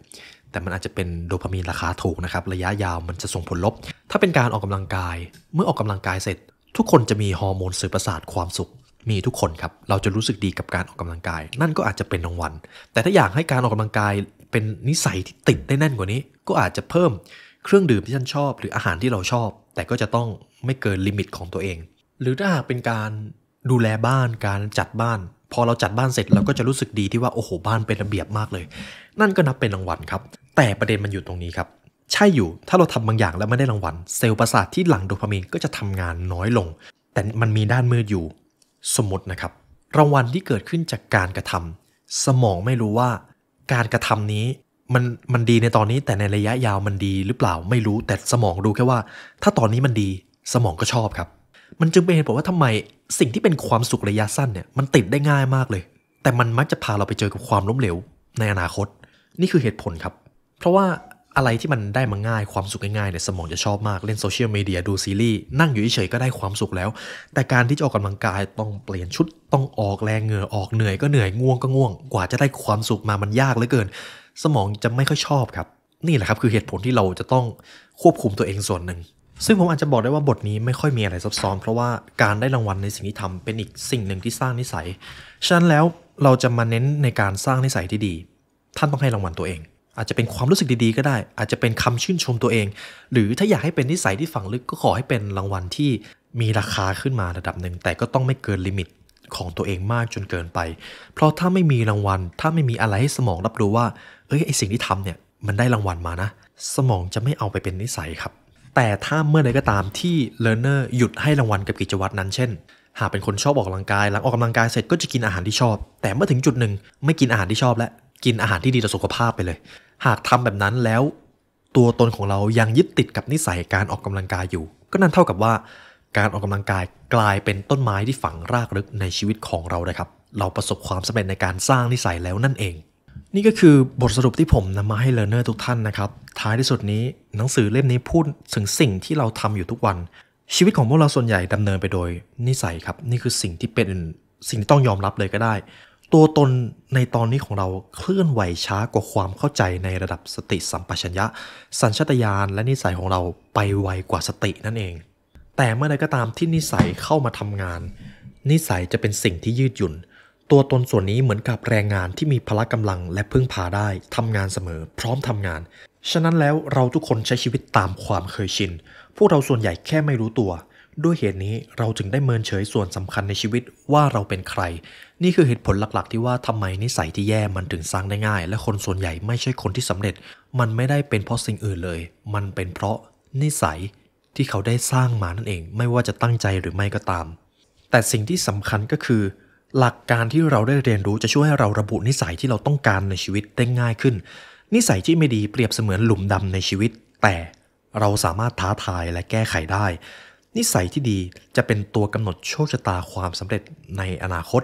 แต่มันอาจจะเป็นโดพามีนราคาถูกนะครับระยะยาวมันจะส่งผลลบ ถ้าเป็นการออกกำลังกายเมื่อออกกำลังกายเสร็จ ทุกคนจะมีฮอร์โมนสื่อประสาทความสุขมีทุกคนครับ เราจะรู้สึกดีกับการออกกำลังกาย นั่นก็อาจจะเป็นรางวัล แต่ถ้าอยากให้การออกกำลังกายเป็นนิสัยที่ติดได้แน่นกว่านี้ ก็อาจจะเพิ่มเครื่องดื่มที่ท่านชอบ หรืออาหารที่เราชอบ แต่ก็จะต้องไม่เกินลิมิตของตัวเอง หรือถ้าหากเป็นการดูแลบ้าน การจัดบ้าน พอเราจัดบ้านเสร็จเราก็จะรู้สึกดีที่ว่าโอ้โหบ้านเป็นระเบียบมากเลย นั่นก็นับเป็นรางวัลครับ แต่ประเด็นมันอยู่ตรงนี้ครับ ใช่อยู่ ถ้าเราทำบางอย่างแล้ว ไม่ได้รางวัล เซลล์ประสาทที่หลั่งโดพามีนก็จะทำงานน้อยลง แต่มันมีด้านมืดอยู่สมมตินะครับรางวัลที่เกิดขึ้นจากการกระทำ สมองไม่รู้ว่าการกระทำนี้มันมันดีในตอนนี้แต่ในระยะยาวมันดีหรือเปล่าไม่รู้ แต่สมองรู้แค่ว่าถ้าตอนนี้มันดีสมองก็ชอบครับมันจึงเป็นเหตุผลว่าทำไม สิ่งที่เป็นความสุขระยะสั้นเนี่ยมันติดได้ง่ายมากเลย แต่มันมักจะพาเราไปเจอกับความล้มเหลวในอนาคต นี่คือเหตุผลครับเพราะว่าอะไรที่มันได้มาง่ายความสุขง่ายๆเนี่ยสมองจะชอบมากเล่นโซเชียลมีเดียดูซีรีส์นั่งอยู่เฉยๆก็ได้ความสุขแล้ว แต่การที่จะออกกำลังกายต้องเปลี่ยนชุดต้องออกแรงเหงื่อออกเหนื่อยก็เหนื่อยง่วงก็ง่วง กว่าจะได้ความสุขมามันยากเหลือเกิน สมองจะไม่ค่อยชอบครับ นี่แหละครับคือเหตุผลที่เราจะต้องควบคุมตัวเองส่วนหนึ่ง ซึ่งผมอาจจะบอกได้ว่าบทนี้ไม่ค่อยมีอะไรซับซ้อน เพราะว่าการได้รางวัลในสิ่งที่ทำเป็นอีกสิ่งหนึ่งที่สร้างนิสัยฉะนั้นแล้วเราจะมาเน้นในการสร้างนิสัยที่ดีท่านต้องให้รางวัลตัวเองอาจจะเป็นความรู้สึกดีๆก็ได้ อาจจะเป็นคำชื่นชมตัวเอง หรือถ้าอยากให้เป็นนิสัยที่ฝังลึก ก็ขอให้เป็นรางวัลที่มีราคาขึ้นมาระดับหนึ่ง แต่ก็ต้องไม่เกินลิมิตของตัวเองมากจนเกินไป เพราะถ้าไม่มีรางวัล ถ้าไม่มีอะไรให้สมองรับรู้ว่า เอ้ย ไอสิ่งที่ทำเนี่ยมันได้รางวัลมานะ สมองจะไม่เอาไปเป็นนิสัยครับ แต่ถ้าเมื่อใดก็ตามที่เลิร์เนอร์หยุดให้รางวัลกับกิจวัตรนั้น เช่น หากเป็นคนชอบออกกำลังกาย หลังออกกำลังกายเสร็จก็จะกินอาหารที่ชอบ แต่เมื่อถึงจุดหนึ่งไม่กินอาหารที่ชอบ และกินอาหารที่ดีต่อสุขภาพไปเลยหากทำแบบนั้นแล้ว ตัวตนของเรายังยึดติดกับนิสัยการออกกำลังกายอยู่ ก็นั่นเท่ากับว่า การออกกำลังกายกลายเป็นต้นไม้ที่ฝังรากลึกในชีวิตของเราเลยครับ เราประสบความสำเร็จในการสร้างนิสัยแล้วนั่นเอง นี่ก็คือบทสรุปที่ผมนำมาให้เลร์เนอร์ทุกท่านนะครับท้ายที่สุดนี้หนังสือเล่มนี้พูดถึงสิ่งที่เราทำอยู่ทุกวัน ชีวิตของพวกเราส่วนใหญ่ดำเนินไปโดยนิสัยครับนี่คือสิ่งที่เป็นสิ่งที่ต้องยอมรับเลยก็ได้ตัวตนในตอนนี้ของเราเคลื่อนไหวช้ากว่าความเข้าใจในระดับสติสัมปชัญญะ สัญชตาตญาณและนิสัยของเราไปไวกว่าสตินั่นเอง แต่เมื่อใดก็ตามที่นิสัยเข้ามาทำงาน นิสัยจะเป็นสิ่งที่ยืดหยุ่น ตัวตนส่วนนี้เหมือนกับแรงงานที่มีพละกำลังและพึ่งพาได้ ทำงานเสมอพร้อมทำงาน ฉะนั้นแล้วเราทุกคนใช้ชีวิตตามความเคยชินพวกเราส่วนใหญ่แค่ไม่รู้ตัวด้วยเหตุนี้เราจึงได้เมินเฉยส่วนสำคัญในชีวิตว่าเราเป็นใคร นี่คือเหตุผลหลักๆที่ว่าทำไมนิสัยที่แย่มันถึงสร้างได้ง่าย และคนส่วนใหญ่ไม่ใช่คนที่สำเร็จ มันไม่ได้เป็นเพราะสิ่งอื่นเลย มันเป็นเพราะนิสัยที่เขาได้สร้างมานั่นเอง ไม่ว่าจะตั้งใจหรือไม่ก็ตาม แต่สิ่งที่สำคัญก็คือ หลักการที่เราได้เรียนรู้จะช่วยให้เราระบุนิสัยที่เราต้องการในชีวิตได้ง่ายขึ้น นิสัยที่ไม่ดีเปรียบเสมือนหลุมดำในชีวิต แต่เราสามารถท้าทายและแก้ไขได้นิสัยที่ดีจะเป็นตัวกำหนดโชคชะตาความสำเร็จในอนาคต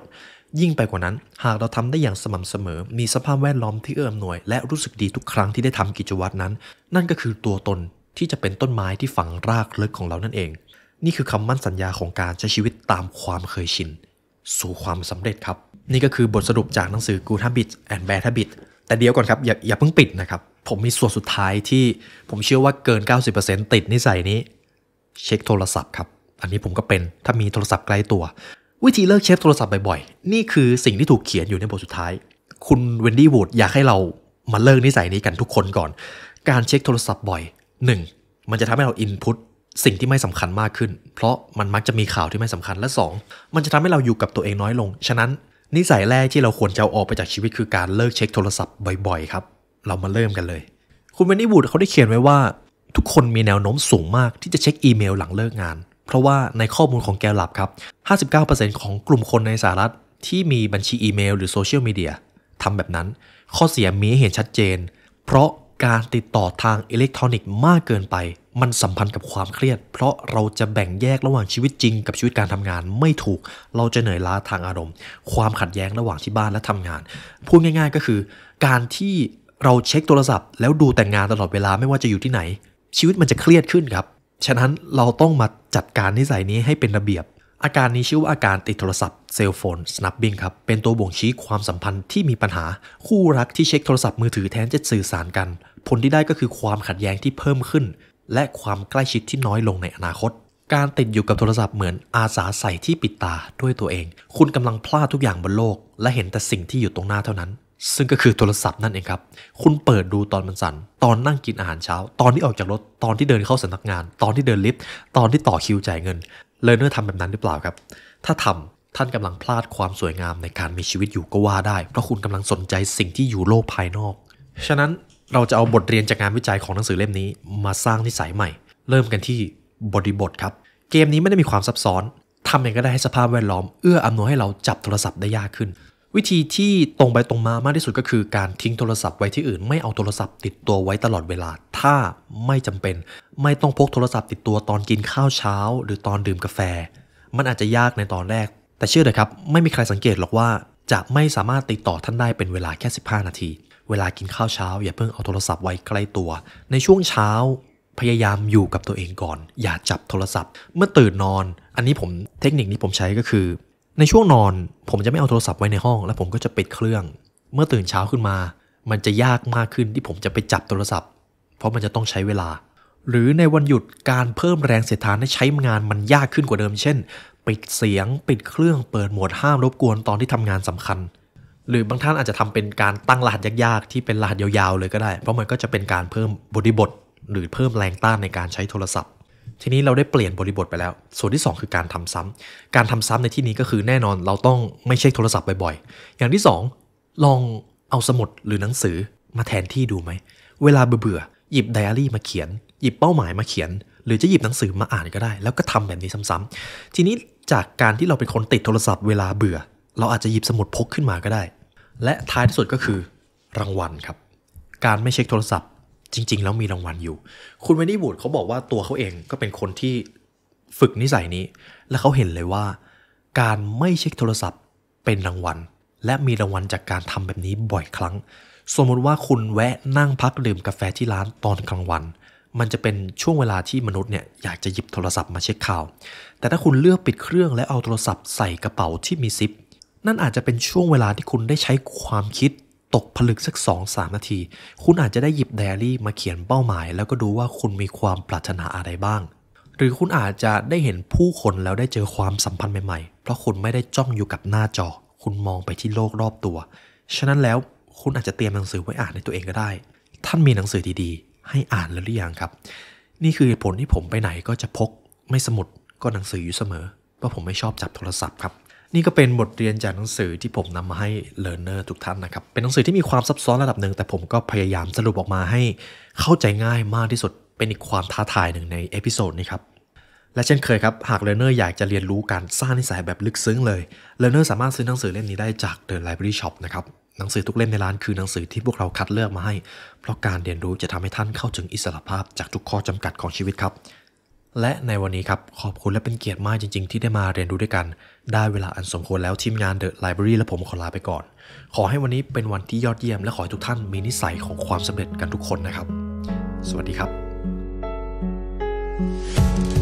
ยิ่งไปกว่านั้นหากเราทำได้อย่างสม่ำเสมอ มีสภาพแวดล้อมที่เอื้ออำนวย และรู้สึกดีทุกครั้งที่ได้ทำกิจวัตรนั้น นั่นก็คือตัวตนที่จะเป็นต้นไม้ที่ฝังรากลึกของเรานั่นเอง นี่คือคำมั่นสัญญาของการใช้ชีวิตตามความเคยชินสู่ความสำเร็จครับ นี่ก็คือบทสรุปจากหนังสือ Good Habits and Bad Habits แต่เดี๋ยวก่อนครับ อย่าอย่าเพิ่งปิดนะครับ ผมมีส่วนสุดท้ายที่ ผมเชื่อว่าเกิน 90%ติดนิสัยนี้เช็คโทรศัพท์ครับอันนี้ผมก็เป็นถ้ามีโทรศัพท์ใกล้ตัว วิธีเลิก เช็คโทรศัพท์บ่อยๆนี่คือสิ่งที่ถูกเขียนอยู่ในบทสุดท้าย คุณเวนดี้วูดอยากให้เรามาเลิกนิสัยนี้กันทุกคนก่อน การเช็คโทรศัพท์บ่อย 1. มันจะทำให้เราอินพุตสิ่งที่ไม่สำคัญมากขึ้น เพราะมันมักจะมีข่าวที่ไม่สำคัญและ 2 มันจะทำให้เราอยู่กับตัวเองน้อยลง ฉะนั้นนิสัยแรกที่เราควรจะออกไปจากชีวิตคือการเลิกเช็คโทรศัพท์บ่อยๆครับเรามาเริ่มกันเลย คุณเวนนี่บูดเขาได้เขียนไว้ว่าทุกคนมีแนวโน้มสูงมากที่จะเช็คอีเมลหลังเลิกงาน เพราะว่าในข้อมูลของแกลลับครับ 59%ของกลุ่มคนในสหรัฐที่มีบัญชีอีเมลหรือโซเชียลมีเดียทำแบบนั้น ข้อเสียมีให้เห็นชัดเจน เพราะการติดต่อทางอิเล็กทรอนิกส์มากเกินไป มันสัมพันธ์กับความเครียด เพราะเราจะแบ่งแยกระหว่างชีวิตจริงกับชีวิตการทำงานไม่ถูก เราจะเหนื่อยล้าทางอารมณ์ ความขัดแย้งระหว่างที่บ้านและทำงาน พูดง่ายๆ ก็คือ การที่เราเช็คโทรศัพท์แล้วดูแต่งงานตลอดเวลาไม่ว่าจะอยู่ที่ไหนชีวิตมันจะเครียดขึ้นครับ ฉะนั้นเราต้องมาจัดการนิสัยนี้ให้เป็นระเบียบ อาการนี้ชื่อว่าอาการติดโทรศัพท์เซลโฟนส n a p บ i n g ครับ เป็นตัวบ่งชี้ความสัมพันธ์ที่มีปัญหาคู่รักที่เช็คโทรศัพท์มือถือแทนจะสื่อสารกัน ผลที่ได้ก็คือความขัดแย้งที่เพิ่มขึ้น และความใกล้ชิดที่น้อยลงในอนาคต การติดอยู่กับโทรศัพท์เหมือนอาสาใส่ที่ปิดตาด้วยตัวเอง คุณกำลังพลาดทุกอย่างบนโลก และเห็นแต่สิ่งที่อยู่ตรงหน้าเท่านั้นซึ่งก็คือโทรศัพท์นั่นเองครับ คุณเปิดดูตอนมันสั่น ตอนนั่งกินอาหารเช้า ตอนที่ออกจากรถ ตอนที่เดินเข้าสำนักงาน ตอนที่เดินลิฟต์ ตอนที่ต่อคิวจ่ายเงิน เลเนอร์ทำแบบนั้นหรือเปล่าครับ ถ้าทำท่านกำลังพลาดความสวยงามในการมีชีวิตอยู่ก็ว่าได้ เพราะคุณกำลังสนใจสิ่งที่อยู่โลกภายนอก ฉะนั้นเราจะเอาบทเรียนจากงานวิจัยของหนังสือเล่มนี้มาสร้างนิสัยใหม่ เริ่มกันที่บริบทครับ เกมนี้ไม่ได้มีความซับซ้อนทำเองก็ได้ให้สภาพแวดล้อมเอื้ออำนวยให้เราจับโทรศัพท์ได้ยากขึ้นวิธีที่ตรงไปตรงมามากที่สุดก็คือการทิ้งโทรศัพท์ไว้ที่อื่นไม่เอาโทรศัพท์ติดตัวไว้ตลอดเวลาถ้าไม่จำเป็น ไม่ต้องพกโทรศัพท์ติดตัวตอนกินข้าวเช้าหรือตอนดื่มกาแฟ มันอาจจะยากในตอนแรก แต่เชื่อเถอะครับ ไม่มีใครสังเกตหรอกว่า จะไม่สามารถติดต่อท่านได้เป็นเวลาแค่ 15 นาที เวลากินข้าวเช้า อย่าเพิ่งเอาโทรศัพท์ไว้ใกล้ตัว ในช่วงเช้า พยายามอยู่กับตัวเองก่อน อย่าจับโทรศัพท์เมื่อตื่นนอน อันนี้ผมเทคนิคนี้ผมใช้ก็คือในช่วงนอน ผมจะไม่เอาโทรศัพท์ไว้ในห้อง แล้วผมก็จะปิดเครื่อง เมื่อตื่นเช้าขึ้นมา มันจะยากมากขึ้นที่ผมจะไปจับโทรศัพท์เพราะมันจะต้องใช้เวลา หรือในวันหยุดการเพิ่มแรงเสียดทานให้ใช้งานมันยากขึ้นกว่าเดิมเช่น ปิดเสียงปิดเครื่องเปิดโหมดห้ามรบกวนตอนที่ทำงานสำคัญ หรือบางท่านอาจจะทำเป็นการตั้งรหัสยากๆที่เป็นรหัสยาวๆเลยก็ได้เพราะมันก็จะเป็นการเพิ่มบริบท หรือเพิ่มแรงต้านในการใช้โทรศัพท์ทีนี้เราได้เปลี่ยนบริบทไปแล้ว ส่วนที่ 2 คือการทำซ้ำ การทำซ้ำในที่นี้ก็คือแน่นอนเราต้องไม่เช็คโทรศัพท์บ่อยๆ อย่างที่ 2 ลองเอาสมุดหรือหนังสือมาแทนที่ดูไหม เวลาเบื่อหยิบไดอารี่มาเขียนหยิบเป้าหมายมาเขียน หรือจะหยิบหนังสือมาอ่านก็ได้ แล้วก็ทำแบบนี้ซ้ำๆ ทีนี้จากการที่เราเป็นคนติดโทรศัพท์เวลาเบื่อ เราอาจจะหยิบสมุดพกขึ้นมาก็ได้ และท้ายที่สุดก็คือรางวัลครับ การไม่เช็คโทรศัพท์จริงๆ แล้วมีรางวัลอยู่ คุณเวนดี้บูดเขาบอกว่าตัวเขาเองก็เป็นคนที่ฝึกนิสัยนี้ และเขาเห็นเลยว่า การไม่เช็คโทรศัพท์เป็นรางวัล และมีรางวัลจากการทำแบบนี้บ่อยครั้ง สมมติว่าคุณแวะนั่งพักดื่มกาแฟที่ร้านตอนกลางวัน มันจะเป็นช่วงเวลาที่มนุษย์เนี่ยอยากจะหยิบโทรศัพท์มาเช็คข่าว แต่ถ้าคุณเลือกปิดเครื่องและเอาโทรศัพท์ใส่กระเป๋าที่มีซิป นั่นอาจจะเป็นช่วงเวลาที่คุณได้ใช้ความคิดตกผลึกสัก2อสานาที คุณอาจจะได้หยิบไดอารี่มาเขียนเป้าหมายแล้วก็ดูว่าคุณมีความปรารถนาอะไรบ้าง หรือคุณอาจจะได้เห็นผู้คนแล้วได้เจอความสัมพันธ์ใหม่ๆ เพราะคุณไม่ได้จ้องอยู่กับหน้าจอ คุณมองไปที่โลกรอบตัว ฉะนั้นแล้วคุณอาจจะเตรียมหนังสือไว้อ่านในตัวเองก็ได้ ท่านมีหนังสือดีๆ ให้อ่านแล้วหรือยังครับ นี่คือผลที่ผมไปไหนก็จะพก ไม่สมุด ก็หนังสืออยู่เสมอ เพราะผมไม่ชอบจับโทรศัพท์ครับนี่ก็เป็นบทเรียนจากหนังสือที่ผมนำมาให้เลร์เนอร์ทุกท่านนะครับ เป็นหนังสือที่มีความซับซ้อนระดับหนึ่งแต่ผมก็พยายามสรุปออกมาให้เข้าใจง่ายมากที่สุด เป็นอีกความท้าทายหนึ่งในเอพิโซดนี้ครับ และเช่นเคยครับ หากเล a ร์เนอร์อยากจะเรียนรู้การสร้างนิสัยแบบลึกซึ้งเลย เลร์เนอร์สามารถซื้อหนังสือเล่มนี้ได้จาก The Library Shop นะครับ หนังสือทุกเล่มในร้านคือหนังสือที่พวกเราคัดเลือกมาให้ เพราะการเรียนรู้จะทำให้ท่านเข้าถึงอิสรภาพจากทุกข้อจำกัดของชีวิตครับ และในวันนี้ครับขอบคุณและเป็นเกียรติมากจริง ๆ ที่ได้มาเรียนรู้ด้วยกันได้เวลาอันสมควรแล้วทีมงานเดอะไลบรารีและผมขอลาไปก่อน ขอให้วันนี้เป็นวันที่ยอดเยี่ยมและขอให้ทุกท่านมีนิสัยของความสำเร็จกันทุกคนนะครับ สวัสดีครับ